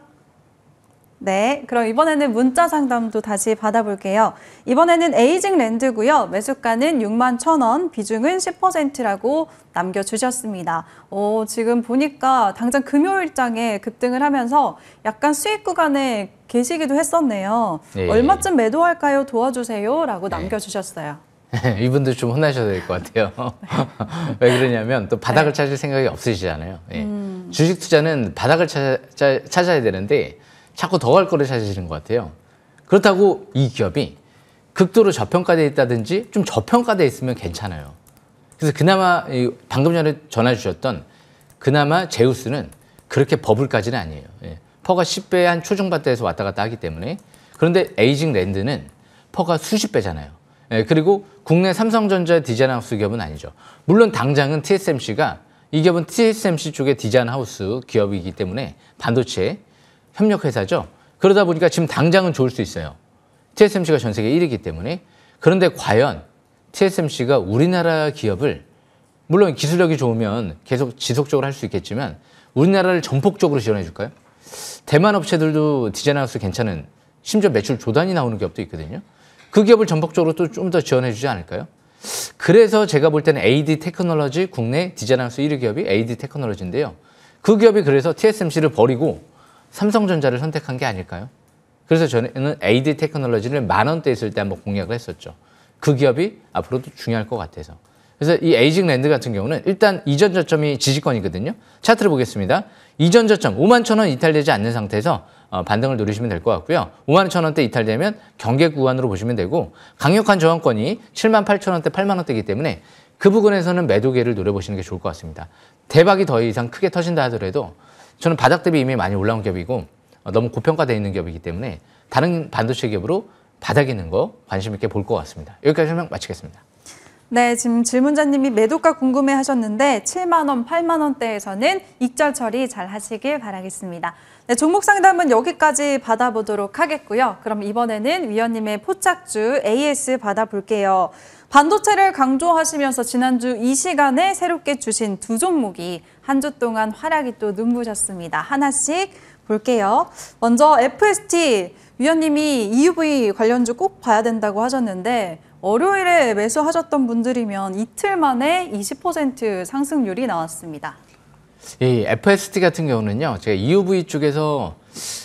네, 그럼 이번에는 문자 상담도 다시 받아볼게요. 이번에는 에이징 랜드고요. 매수가는 6만 1,000원, 비중은 10%라고 남겨주셨습니다. 오, 지금 보니까 당장 금요일장에 급등을 하면서 약간 수익 구간에 계시기도 했었네요. 예. 얼마쯤 매도할까요? 도와주세요. 라고 예. 남겨주셨어요. 예. 이분들 좀 혼나셔야 될 것 같아요. 왜 그러냐면 또 바닥을 네. 찾을 생각이 없으시잖아요. 예. 음. 주식 투자는 바닥을 찾아, 찾아야 되는데 자꾸 더 갈 거를 찾으시는 것 같아요. 그렇다고 이 기업이 극도로 저평가돼 있다든지 좀 저평가돼 있으면 괜찮아요. 그래서 그나마 방금 전에 전화 주셨던 그나마 제우스는 그렇게 버블까지는 아니에요. 예. 퍼가 10배 한 초중반대에서 왔다 갔다 하기 때문에 그런데 에이징 랜드는 퍼가 수십 배잖아요. 예. 그리고 국내 삼성전자 디자인 하우스 기업은 아니죠. 물론 당장은 TSMC가 이 기업은 TSMC 쪽의 디자인 하우스 기업이기 때문에 반도체 협력회사죠. 그러다 보니까 지금 당장은 좋을 수 있어요. TSMC가 전 세계 1위이기 때문에. 그런데 과연 TSMC가 우리나라 기업을 물론 기술력이 좋으면 계속 지속적으로 할 수 있겠지만 우리나라를 전폭적으로 지원해 줄까요? 대만 업체들도 디자인 하우스 괜찮은 심지어 매출 조단이 나오는 기업도 있거든요. 그 기업을 전폭적으로 또 좀 더 지원해 주지 않을까요? 그래서 제가 볼 때는 AD 테크놀로지 국내 디자인 하우스 1위 기업이 AD 테크놀로지인데요. 그 기업이 그래서 TSMC를 버리고 삼성전자를 선택한 게 아닐까요? 그래서 저는 AD 테크놀로지를 만 원대 있을 때 한번 공략을 했었죠. 그 기업이 앞으로도 중요할 것 같아서. 그래서 이 에이징 랜드 같은 경우는 일단 이전 저점이 지지권이거든요. 차트를 보겠습니다. 이전 저점 5만 천 원 이탈되지 않는 상태에서 어, 반등을 누리시면 될 것 같고요. 5만 천 원대 이탈되면 경계 구간으로 보시면 되고 강력한 저항권이 7만 8천 원대, 8만 원대이기 때문에 그 부분에서는 매도계를 노려보시는 게 좋을 것 같습니다. 대박이 더 이상 크게 터진다 하더라도 저는 바닥 대비 이미 많이 올라온 기업이고 어, 너무 고평가되어 있는 기업이기 때문에 다른 반도체 기업으로 바닥 있는 거 관심 있게 볼 것 같습니다. 여기까지 설명 마치겠습니다. 네, 지금 질문자님이 매도가 궁금해 하셨는데 7만 원, 8만 원대에서는 익절 처리 잘 하시길 바라겠습니다. 네, 종목 상담은 여기까지 받아보도록 하겠고요. 그럼 이번에는 위원님의 포착주 AS 받아볼게요. 반도체를 강조하시면서 지난주 이 시간에 새롭게 주신 두 종목이 한 주 동안 활약이 또 눈부셨습니다. 하나씩 볼게요. 먼저 FST 위원님이 EUV 관련주 꼭 봐야 된다고 하셨는데 월요일에 매수하셨던 분들이면 이틀 만에 20% 상승률이 나왔습니다. 이 FST 같은 경우는요. 제가 EUV 쪽에서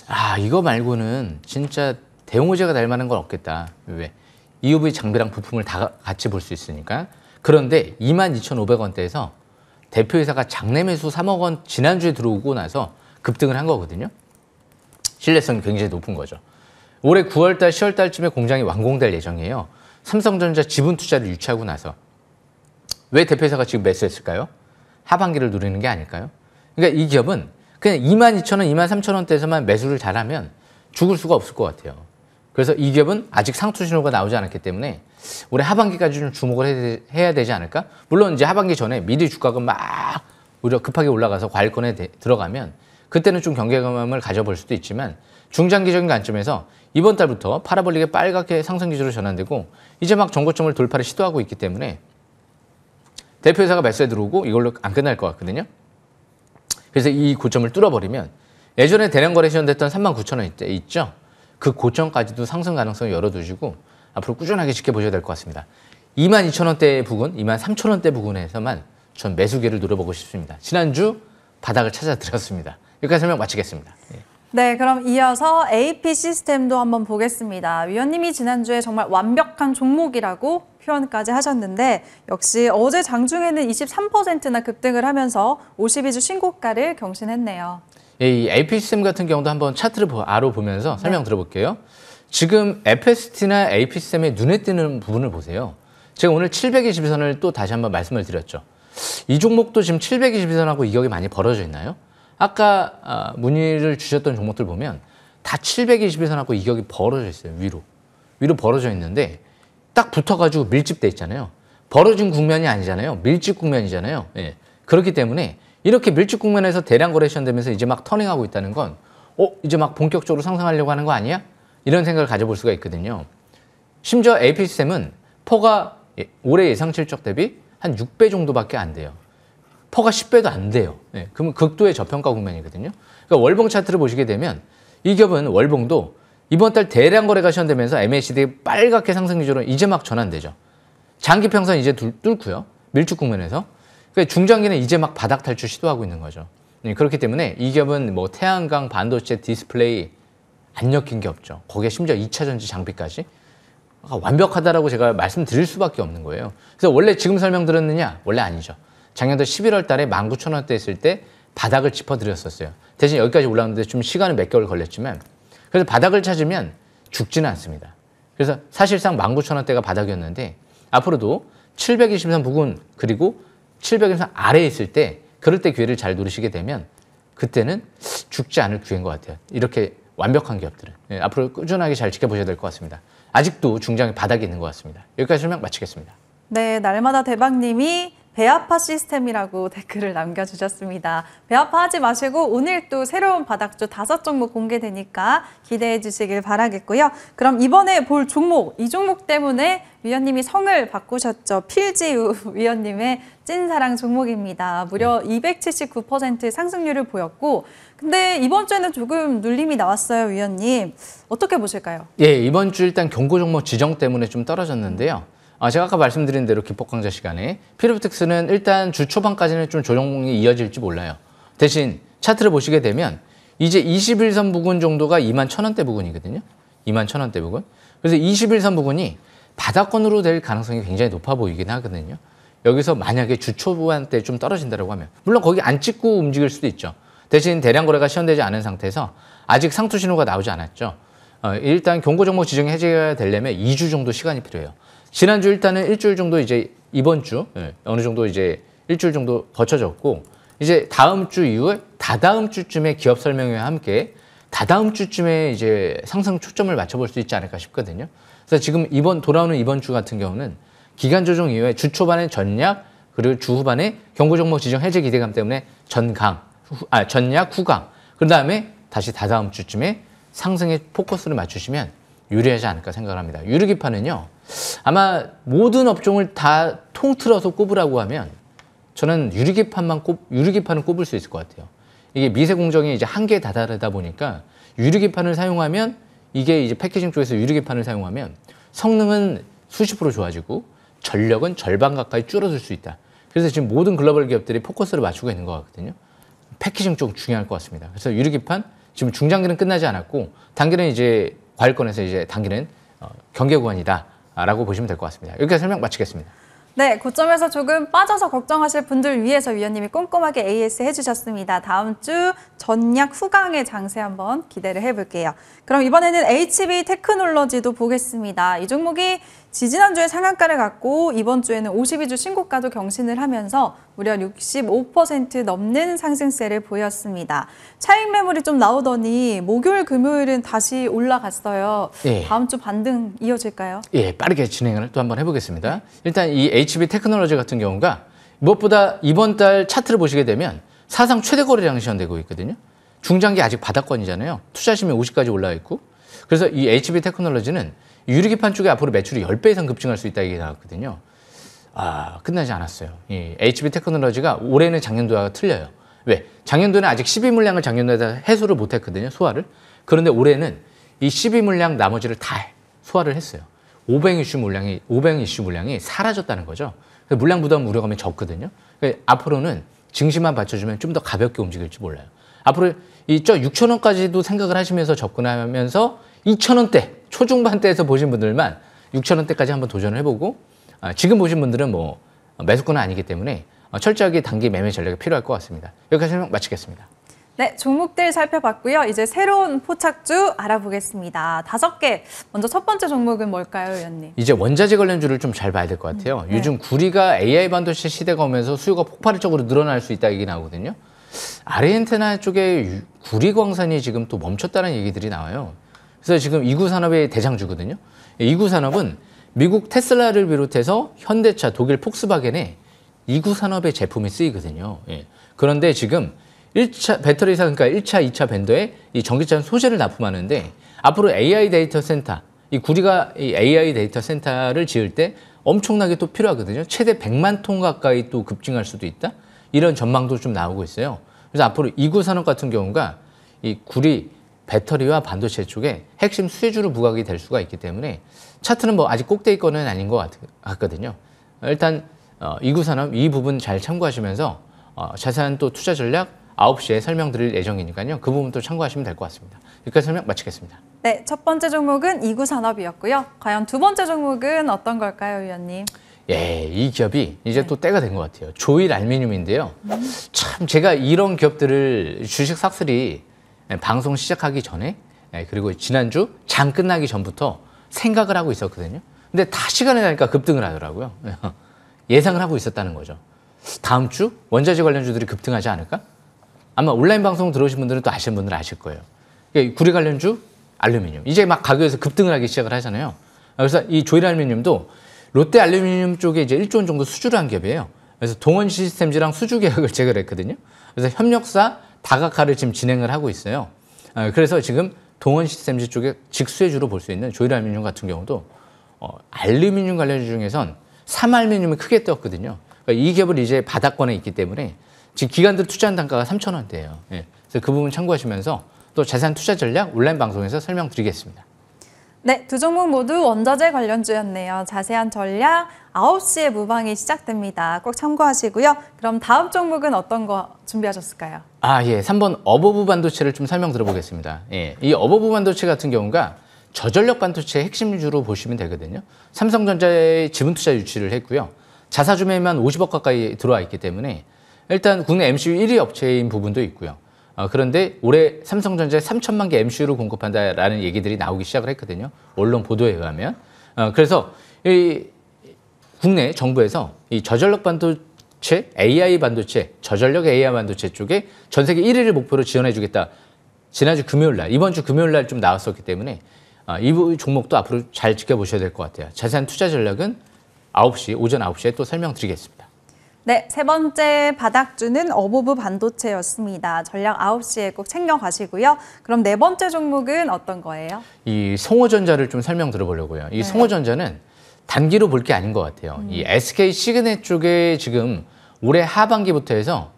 아 이거 말고는 진짜 대형호재가 될 만한 건 없겠다. 왜? 이오브의 e 장비랑 부품을 다 같이 볼 수 있으니까 그런데 22,500원대에서 대표이사가 장내 매수 3억 원 지난주에 들어오고 나서 급등을 한 거거든요. 신뢰성이 굉장히 높은 거죠. 올해 9월달, 10월달쯤에 공장이 완공될 예정이에요. 삼성전자 지분 투자를 유치하고 나서 왜 대표이사가 지금 매수했을까요? 하반기를 누리는 게 아닐까요? 그러니까 이 기업은 그냥 22,000원, 23,000원대에서만 매수를 잘하면 죽을 수가 없을 것 같아요. 그래서 이 기업은 아직 상투 신호가 나오지 않았기 때문에 올해 하반기까지 좀 주목을 해야 되지 않을까? 물론 이제 하반기 전에 미리 주가가 막 오히려 급하게 올라가서 과일권에 들어가면 그때는 좀 경계감을 가져볼 수도 있지만 중장기적인 관점에서 이번 달부터 파라볼릭의 빨갛게 상승 기조로 전환되고 이제 막 정고점을 돌파를 시도하고 있기 때문에 대표회사가 매수에 들어오고 이걸로 안 끝날 것 같거든요. 그래서 이 고점을 뚫어버리면 예전에 대량 거래 시연됐던 39,000원 있죠. 그 고점까지도 상승 가능성을 열어두시고 앞으로 꾸준하게 지켜보셔야 될 것 같습니다. 22,000원대 부근, 23,000원대 부근에서만 전 매수기를 노려보고 싶습니다. 지난주 바닥을 찾아드렸습니다. 여기까지 설명 마치겠습니다. 예. 네, 그럼 이어서 AP 시스템도 한번 보겠습니다. 위원님이 지난주에 정말 완벽한 종목이라고 표현까지 하셨는데 역시 어제 장중에는 23%나 급등을 하면서 52주 신고가를 경신했네요. 예, 이 AP 시스템 같은 경우도 한번 차트를 아로 보면서 네. 설명 네. 들어볼게요. 지금 FST나 AP 시스템의 눈에 띄는 부분을 보세요. 제가 오늘 7 2 0선을또 다시 한번 말씀을 드렸죠. 이 종목도 지금 7 2 0선하고 이격이 많이 벌어져 있나요? 아까 아, 문의를 주셨던 종목들 보면 다7 2 0선하고 이격이 벌어져 있어요. 위로. 위로 벌어져 있는데 딱 붙어가지고 밀집돼 있잖아요. 벌어진 국면이 아니잖아요. 밀집 국면이잖아요. 예. 그렇기 때문에 이렇게 밀집 국면에서 대량 거래션 되면서 이제 막 터닝하고 있다는 건 어? 이제 막 본격적으로 상승하려고 하는 거 아니야? 이런 생각을 가져볼 수가 있거든요. 심지어 AP 시스템은 퍼가 예, 올해 예상 실적 대비 한 6배 정도밖에 안 돼요. 퍼가 10배도 안 돼요. 네, 그러면 극도의 저평가 국면이거든요. 그러니까 월봉 차트를 보시게 되면 이 겹은 월봉도 이번 달 대량 거래가 시연되면서 MACD 빨갛게 상승 기조로 이제 막 전환되죠. 장기 평선 이제 뚫, 뚫고요. 밀축 국면에서. 그러니까 중장기는 이제 막 바닥 탈출 시도하고 있는 거죠. 예, 그렇기 때문에 이 기업은 뭐 태양광, 반도체, 디스플레이 안 엮인 게 없죠. 거기에 심지어 2차 전지 장비까지 아, 완벽하다라고 제가 말씀드릴 수밖에 없는 거예요. 그래서 원래 지금 설명 드렸느냐 원래 아니죠. 작년도 11월 달에 19,000원대 있을때 바닥을 짚어드렸었어요. 대신 여기까지 올라왔는데 좀 시간은 몇 개월 걸렸지만 그래서 바닥을 찾으면 죽지는 않습니다. 그래서 사실상 19,000원대가 바닥이었는데 앞으로도 723 부근 그리고 700에서 아래에 있을 때 그럴 때 기회를 잘 누리시게 되면 그때는 죽지 않을 기회인 것 같아요. 이렇게 완벽한 기업들은 예, 앞으로 꾸준하게 잘 지켜보셔야 될 것 같습니다. 아직도 중장의 바닥이 있는 것 같습니다. 여기까지 설명 마치겠습니다. 네, 날마다 대박님이 배아파 시스템이라고 댓글을 남겨주셨습니다. 배아파하지 마시고 오늘 또 새로운 바닥주 다섯 종목 공개되니까 기대해 주시길 바라겠고요. 그럼 이번에 볼 종목, 이 종목 때문에 위원님이 성을 바꾸셨죠. 필지우 위원님의 찐사랑 종목입니다. 무려 279% 상승률을 보였고 근데 이번 주에는 조금 눌림이 나왔어요, 위원님. 어떻게 보실까요? 예, 이번 주 일단 경고 종목 지정 때문에 좀 떨어졌는데요. 아, 제가 아까 말씀드린 대로 기폭 강좌 시간에 피로브텍스는 일단 주 초반까지는 좀 조정이 이어질지 몰라요. 대신 차트를 보시게 되면 이제 21선 부근 정도가 2만 1 0원대 부근이거든요. 2만 1천원대 부근. 그래서 21선 부근이 바닥권으로 될 가능성이 굉장히 높아 보이긴 하거든요. 여기서 만약에 주 초반 때 좀 떨어진다고 하면 물론 거기 안 찍고 움직일 수도 있죠. 대신 대량 거래가 시연되지 않은 상태에서 아직 상투 신호가 나오지 않았죠. 어, 일단 경고 정보 지정이 해제가 되려면 2주 정도 시간이 필요해요. 지난주 일단은 일주일 정도 이제 이번 주 예, 어느 정도 이제 일주일 정도 버텨졌고 이제 다음 주 이후에 다다음 주쯤에 기업 설명회와 함께 다다음 주쯤에 이제 상승 초점을 맞춰볼 수 있지 않을까 싶거든요. 그래서 지금 이번 돌아오는 이번 주 같은 경우는 기간 조정 이후에 주초반에 전략 그리고 주 후반에 경고 종목 지정 해제 기대감 때문에 전강 아 전략 후강 그 다음에 다시 다다음 주쯤에 상승에 포커스를 맞추시면 유리하지 않을까 생각을 합니다. 유리기판은요 아마 모든 업종을 다 통틀어서 꼽으라고 하면 저는 유리기판만 꼽, 유리기판을 꼽을 수 있을 것 같아요. 이게 미세 공정이 이제 한계에 다다르다 보니까 유리기판을 사용하면 이게 이제 패키징 쪽에서 유리기판을 사용하면 성능은 수십 프로 좋아지고 전력은 절반 가까이 줄어들 수 있다. 그래서 지금 모든 글로벌 기업들이 포커스를 맞추고 있는 것 같거든요. 패키징 쪽 중요할 것 같습니다. 그래서 유리기판 지금 중장기는 끝나지 않았고 단계는 이제 과일권에서 이제 당기는 어, 경계 구간이다라고 보시면 될 것 같습니다. 이렇게 설명 마치겠습니다. 네, 고점에서 조금 빠져서 걱정하실 분들 위해서 위원님이 꼼꼼하게 AS 해주셨습니다. 다음 주 전략 후강의 장세 한번 기대를 해볼게요. 그럼 이번에는 HB 테크놀로지도 보겠습니다. 이 종목이 지지난주에 상한가를 갖고 이번 주에는 52주 신고가도 경신을 하면서 무려 65% 넘는 상승세를 보였습니다. 차익 매물이 좀 나오더니 목요일 금요일은 다시 올라갔어요. 예. 다음 주 반등 이어질까요? 예, 빠르게 진행을 또 한번 해보겠습니다. 일단 이 HB 테크놀로지 같은 경우가 무엇보다 이번 달 차트를 보시게 되면 사상 최대 거래량이 시현되고 있거든요. 중장기 아직 바닥권이잖아요. 투자심이 50까지 올라 와 있고 그래서 이 HB 테크놀로지는 유리기판 쪽에 앞으로 매출이 10배 이상 급증할 수 있다 얘기 나왔거든요. 아, 끝나지 않았어요. 이 예, HB 테크놀로지가 올해는 작년도와 틀려요. 왜? 작년도는 아직 12 물량을 작년도에 해소를 못 했거든요. 소화를. 그런데 올해는 이12 물량 나머지를 다 소화를 했어요. 500 이슈 물량이 500 이슈 물량이 사라졌다는 거죠. 물량 부담 우려감이 적거든요. 그러니까 앞으로는 증시만 받쳐주면 좀 더 가볍게 움직일지 몰라요. 앞으로 이 저 6천 원까지도 생각을 하시면서 접근하면서 2,000원대, 초중반대에서 보신 분들만 6,000원대까지 한번 도전을 해보고, 아, 지금 보신 분들은 뭐, 매수권은 아니기 때문에 어, 철저하게 단기 매매 전략이 필요할 것 같습니다. 여기까지 설명 마치겠습니다. 네, 종목들 살펴봤고요. 이제 새로운 포착주 알아보겠습니다. 다섯 개. 먼저 첫 번째 종목은 뭘까요, 연님? 이제 원자재 관련주를 좀 잘 봐야 될 것 같아요. 음, 네. 요즘 구리가 AI 반도체 시대가 오면서 수요가 폭발적으로 늘어날 수 있다 얘기 나오거든요. 아르헨티나 쪽에 구리 광산이 지금 또 멈췄다는 얘기들이 나와요. 그래서 지금 이구 산업의 대장주거든요. 이구 산업은 미국 테슬라를 비롯해서 현대차, 독일 폭스바겐에 이구 산업의 제품이 쓰이거든요. 예. 그런데 지금 1차 배터리사 그러니까 1차, 2차 벤더에 이 전기차 소재를 납품하는데 앞으로 AI 데이터 센터 이 구리가 이 AI 데이터 센터를 지을 때 엄청나게 또 필요하거든요. 최대 100만 통 가까이 또 급증할 수도 있다. 이런 전망도 좀 나오고 있어요. 그래서 앞으로 이구 산업 같은 경우가 이 구리 배터리와 반도체 쪽에 핵심 수혜주로 부각이 될 수가 있기 때문에 차트는 뭐 아직 꼭대기 거는 아닌 것 같, 거든요 일단 어, 이구산업 이 부분 잘 참고하시면서 어, 자세한 또 투자 전략 9시에 설명드릴 예정이니까요. 그 부분도 참고하시면 될 것 같습니다. 여기까지 설명 마치겠습니다. 네, 첫 번째 종목은 이구산업이었고요. 과연 두 번째 종목은 어떤 걸까요, 위원님? 예, 이 기업이 이제 네. 또 때가 된 것 같아요. 조일 알미늄인데요. 음. 참 제가 이런 기업들을 주식 삭스리 예, 방송 시작하기 전에 예, 그리고 지난주 장 끝나기 전부터 생각을 하고 있었거든요. 근데 다 시간이 나니까 급등을 하더라고요. 예상을 하고 있었다는 거죠. 다음 주 원자재 관련주들이 급등하지 않을까? 아마 온라인 방송 들어오신 분들은 또 아시는 분들은 아실 거예요. 구리 관련주 알루미늄. 이제 막 가격에서 급등을 하기 시작을 하잖아요. 그래서 이 조일 알루미늄도 롯데 알루미늄 쪽에 이제 1조 원 정도 수주를 한 기업이에요. 그래서 동원 시스템즈랑 수주 계약을 체결했거든요. 그래서 협력사 다각화를 지금 진행을 하고 있어요. 아, 그래서 지금 동원 시스템즈 쪽에 직수혜주로 볼 수 있는 조일알미늄 같은 경우도 어, 알루미늄 관련주 중에선 삼알미늄이 크게 떴거든요 그러니까 이 기업을 이제 바닥권에 있기 때문에 지금 기관들 투자한 단가가 3천 원대예요. 예. 그래서 그 부분 참고하시면서 또 자산 투자 전략 온라인 방송에서 설명드리겠습니다. 네, 두 종목 모두 원자재 관련주였네요. 자세한 전략 9시에 무방이 시작됩니다. 꼭 참고하시고요. 그럼 다음 종목은 어떤 거 준비하셨을까요? 아, 예. 3번 어버브 반도체를 좀 설명 들어보겠습니다. 예. 이 어버브 반도체 같은 경우가 저전력 반도체의 핵심주로 보시면 되거든요. 삼성전자의 지분 투자 유치를 했고요. 자사주매만 50억 가까이 들어와 있기 때문에 일단 국내 MCU 1위 업체인 부분도 있고요. 어, 그런데 올해 삼성전자에 3천만 개 MCU를 공급한다라는 얘기들이 나오기 시작을 했거든요. 언론 보도에 의하면. 어, 그래서 이 국내 정부에서 이 저전력 반도체, AI 반도체, 저전력 AI 반도체 쪽에 전 세계 1위를 목표로 지원해주겠다. 지난주 금요일 날, 이번 주 금요일 날 좀 나왔었기 때문에 어, 이 종목도 앞으로 잘 지켜보셔야 될 것 같아요. 자세한 투자 전략은 9시, 오전 9시에 또 설명드리겠습니다. 네, 세 번째 바닥주는 어보브 반도체였습니다. 전략 9시에 꼭 챙겨가시고요. 그럼 네 번째 종목은 어떤 거예요? 이 송호전자를 좀 설명 들어보려고요. 이 네. 송호전자는 단기로 볼 게 아닌 것 같아요. 음. 이 SK 시그넷 쪽에 지금 올해 하반기부터 해서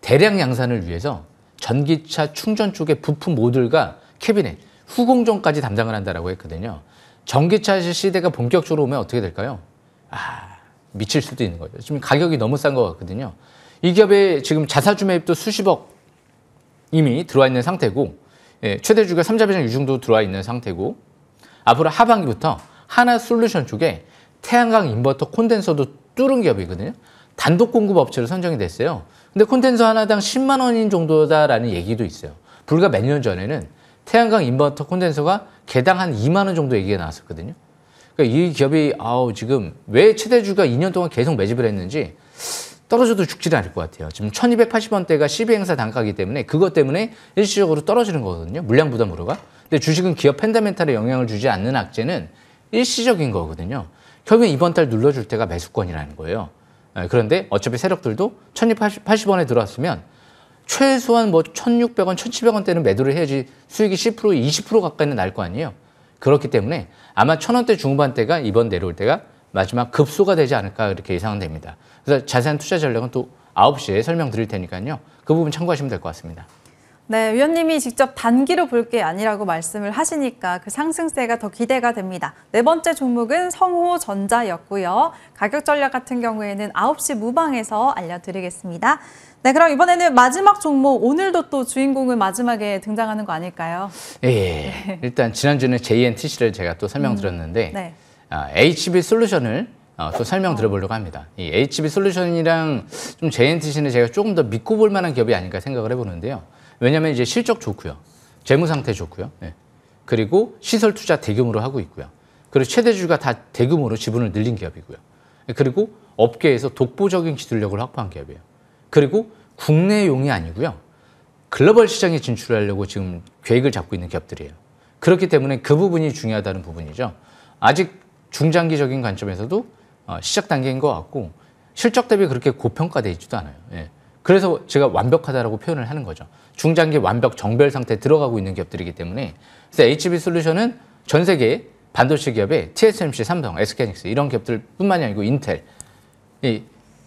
대량 양산을 위해서 전기차 충전 쪽의 부품 모듈과 캐비넷, 후공정까지 담당을 한다고 했거든요. 전기차 시대가 본격적으로 오면 어떻게 될까요? 아, 미칠 수도 있는 거죠 지금 가격이 너무 싼 것 같거든요. 이기업에 지금 자사주 매입도 수십억 이미 들어와 있는 상태고 예, 최대주가 3자배정 유증도 들어와 있는 상태고 앞으로 하반기부터 하나 솔루션 쪽에 태양광 인버터 콘덴서도 뚫은 기업이거든요. 단독 공급 업체로 선정이 됐어요. 근데 콘덴서 하나당 10만 원인 정도다라는 얘기도 있어요. 불과 몇 년 전에는 태양광 인버터 콘덴서가 개당 한 2만 원 정도 얘기가 나왔었거든요. 그러니까 이 기업이 아우 지금 왜 최대주가 2년 동안 계속 매집을 했는지 떨어져도 죽지는 않을 것 같아요. 지금 1280원대가 12행사 단가이기 때문에 그것 때문에 일시적으로 떨어지는 거거든요. 물량 부담으로가. 근데 주식은 기업 펜더멘탈에 영향을 주지 않는 악재는 일시적인 거거든요. 결국엔 이번 달 눌러줄 때가 매수권이라는 거예요. 예, 그런데 어차피 세력들도 1280원에 들어왔으면 최소한 뭐 1600원, 1700원대는 매도를 해야지 수익이 10%, 20% 가까이는 날 거 아니에요. 그렇기 때문에 아마 천 원대 중반대가 이번 내려올 때가 마지막 급소가 되지 않을까 이렇게 예상은 됩니다. 그래서 자세한 투자 전략은 또 9시에 설명드릴 테니까요. 그 부분 참고하시면 될 것 같습니다. 네, 위원님이 직접 단기로 볼 게 아니라고 말씀을 하시니까 그 상승세가 더 기대가 됩니다. 네 번째 종목은 성호전자였고요. 가격 전략 같은 경우에는 9시 무방에서 알려드리겠습니다. 네, 그럼 이번에는 마지막 종목 오늘도 또 주인공은 마지막에 등장하는 거 아닐까요? 예, 네. 일단 지난주는 JNTC를 제가 또 설명드렸는데 음, 네. 아, HB 솔루션을 어, 또 설명 들어보려고 합니다. 이 HB 솔루션이랑 좀 JNTC는 제가 조금 더 믿고 볼 만한 기업이 아닌가 생각을 해보는데요. 왜냐하면 이제 실적 좋고요. 재무 상태 좋고요. 예. 그리고 시설 투자 대규모로 하고 있고요. 그리고 최대주가다 대규모로 지분을 늘린 기업이고요. 예. 그리고 업계에서 독보적인 기술력을 확보한 기업이에요. 그리고 국내용이 아니고요. 글로벌 시장에 진출하려고 지금 계획을 잡고 있는 기업들이에요. 그렇기 때문에 그 부분이 중요하다는 부분이죠. 아직 중장기적인 관점에서도 어, 시작 단계인 것 같고 실적 대비 그렇게 고평가되어 있지도 않아요. 예. 그래서 제가 완벽하다라고 표현을 하는 거죠. 중장기 완벽 정별 상태에 들어가고 있는 기업들이기 때문에 그래서 HB 솔루션은 전 세계 반도체 기업에 TSMC, 삼성, SK닉스 이런 기업들뿐만이 아니고 인텔 이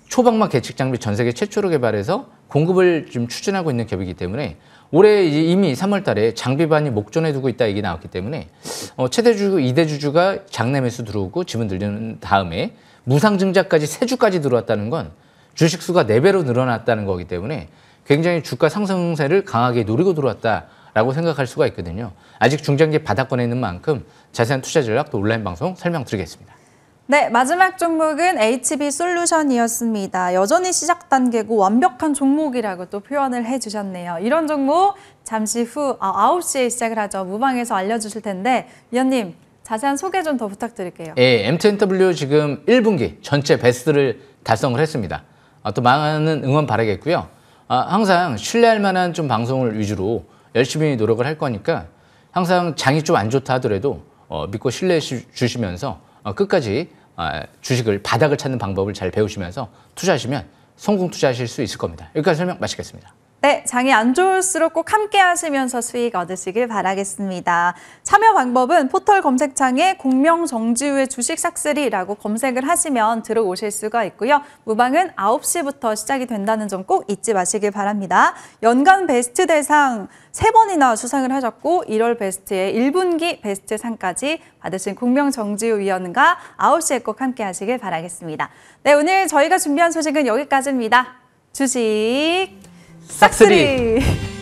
초박막 계측 장비 전 세계 최초로 개발해서 공급을 좀 추진하고 있는 기업이기 때문에 올해 이미 3월 달에 장비반이 목전에 두고 있다 얘기 나왔기 때문에 어, 최대주주, 2대주주가 장내 매수 들어오고 지분 늘리는 다음에 무상증자까지 세주까지 들어왔다는 건 주식수가 네배로 늘어났다는 거기 때문에 굉장히 주가 상승세를 강하게 노리고 들어왔다라고 생각할 수가 있거든요. 아직 중장기 바닥권에 있는 만큼 자세한 투자 전략 또 온라인 방송 설명드리겠습니다. 네, 마지막 종목은 HB 솔루션이었습니다. 여전히 시작 단계고 완벽한 종목이라고 또 표현을 해주셨네요. 이런 종목 잠시 후 아, 9시에 시작을 하죠. 무방에서 알려주실 텐데 위원님 자세한 소개 좀 더 부탁드릴게요. 예, MTNW 지금 1분기 전체 베스트를 달성을 했습니다. 어, 또 많은 응원 바라겠고요. 아, 항상 신뢰할 만한 좀 방송을 위주로 열심히 노력을 할 거니까 항상 장이 좀 안 좋다 하더라도 어, 믿고 신뢰해 주시면서 어, 끝까지 아, 주식을 바닥을 찾는 방법을 잘 배우시면서 투자하시면 성공 투자하실 수 있을 겁니다. 여기까지 설명 마치겠습니다. 네, 장이 안 좋을수록 꼭 함께 하시면서 수익 얻으시길 바라겠습니다. 참여 방법은 포털 검색창에 공명정지후의 주식 싹쓸이라고 검색을 하시면 들어오실 수가 있고요. 무방은 9시부터 시작이 된다는 점 꼭 잊지 마시길 바랍니다. 연간 베스트 대상 세번이나 수상을 하셨고 1월 베스트에 1분기 베스트 상까지 받으신 공명정지후 위원과 9시에 꼭 함께 하시길 바라겠습니다. 네, 오늘 저희가 준비한 소식은 여기까지입니다. 주식 싹쓸이. 싹쓸이.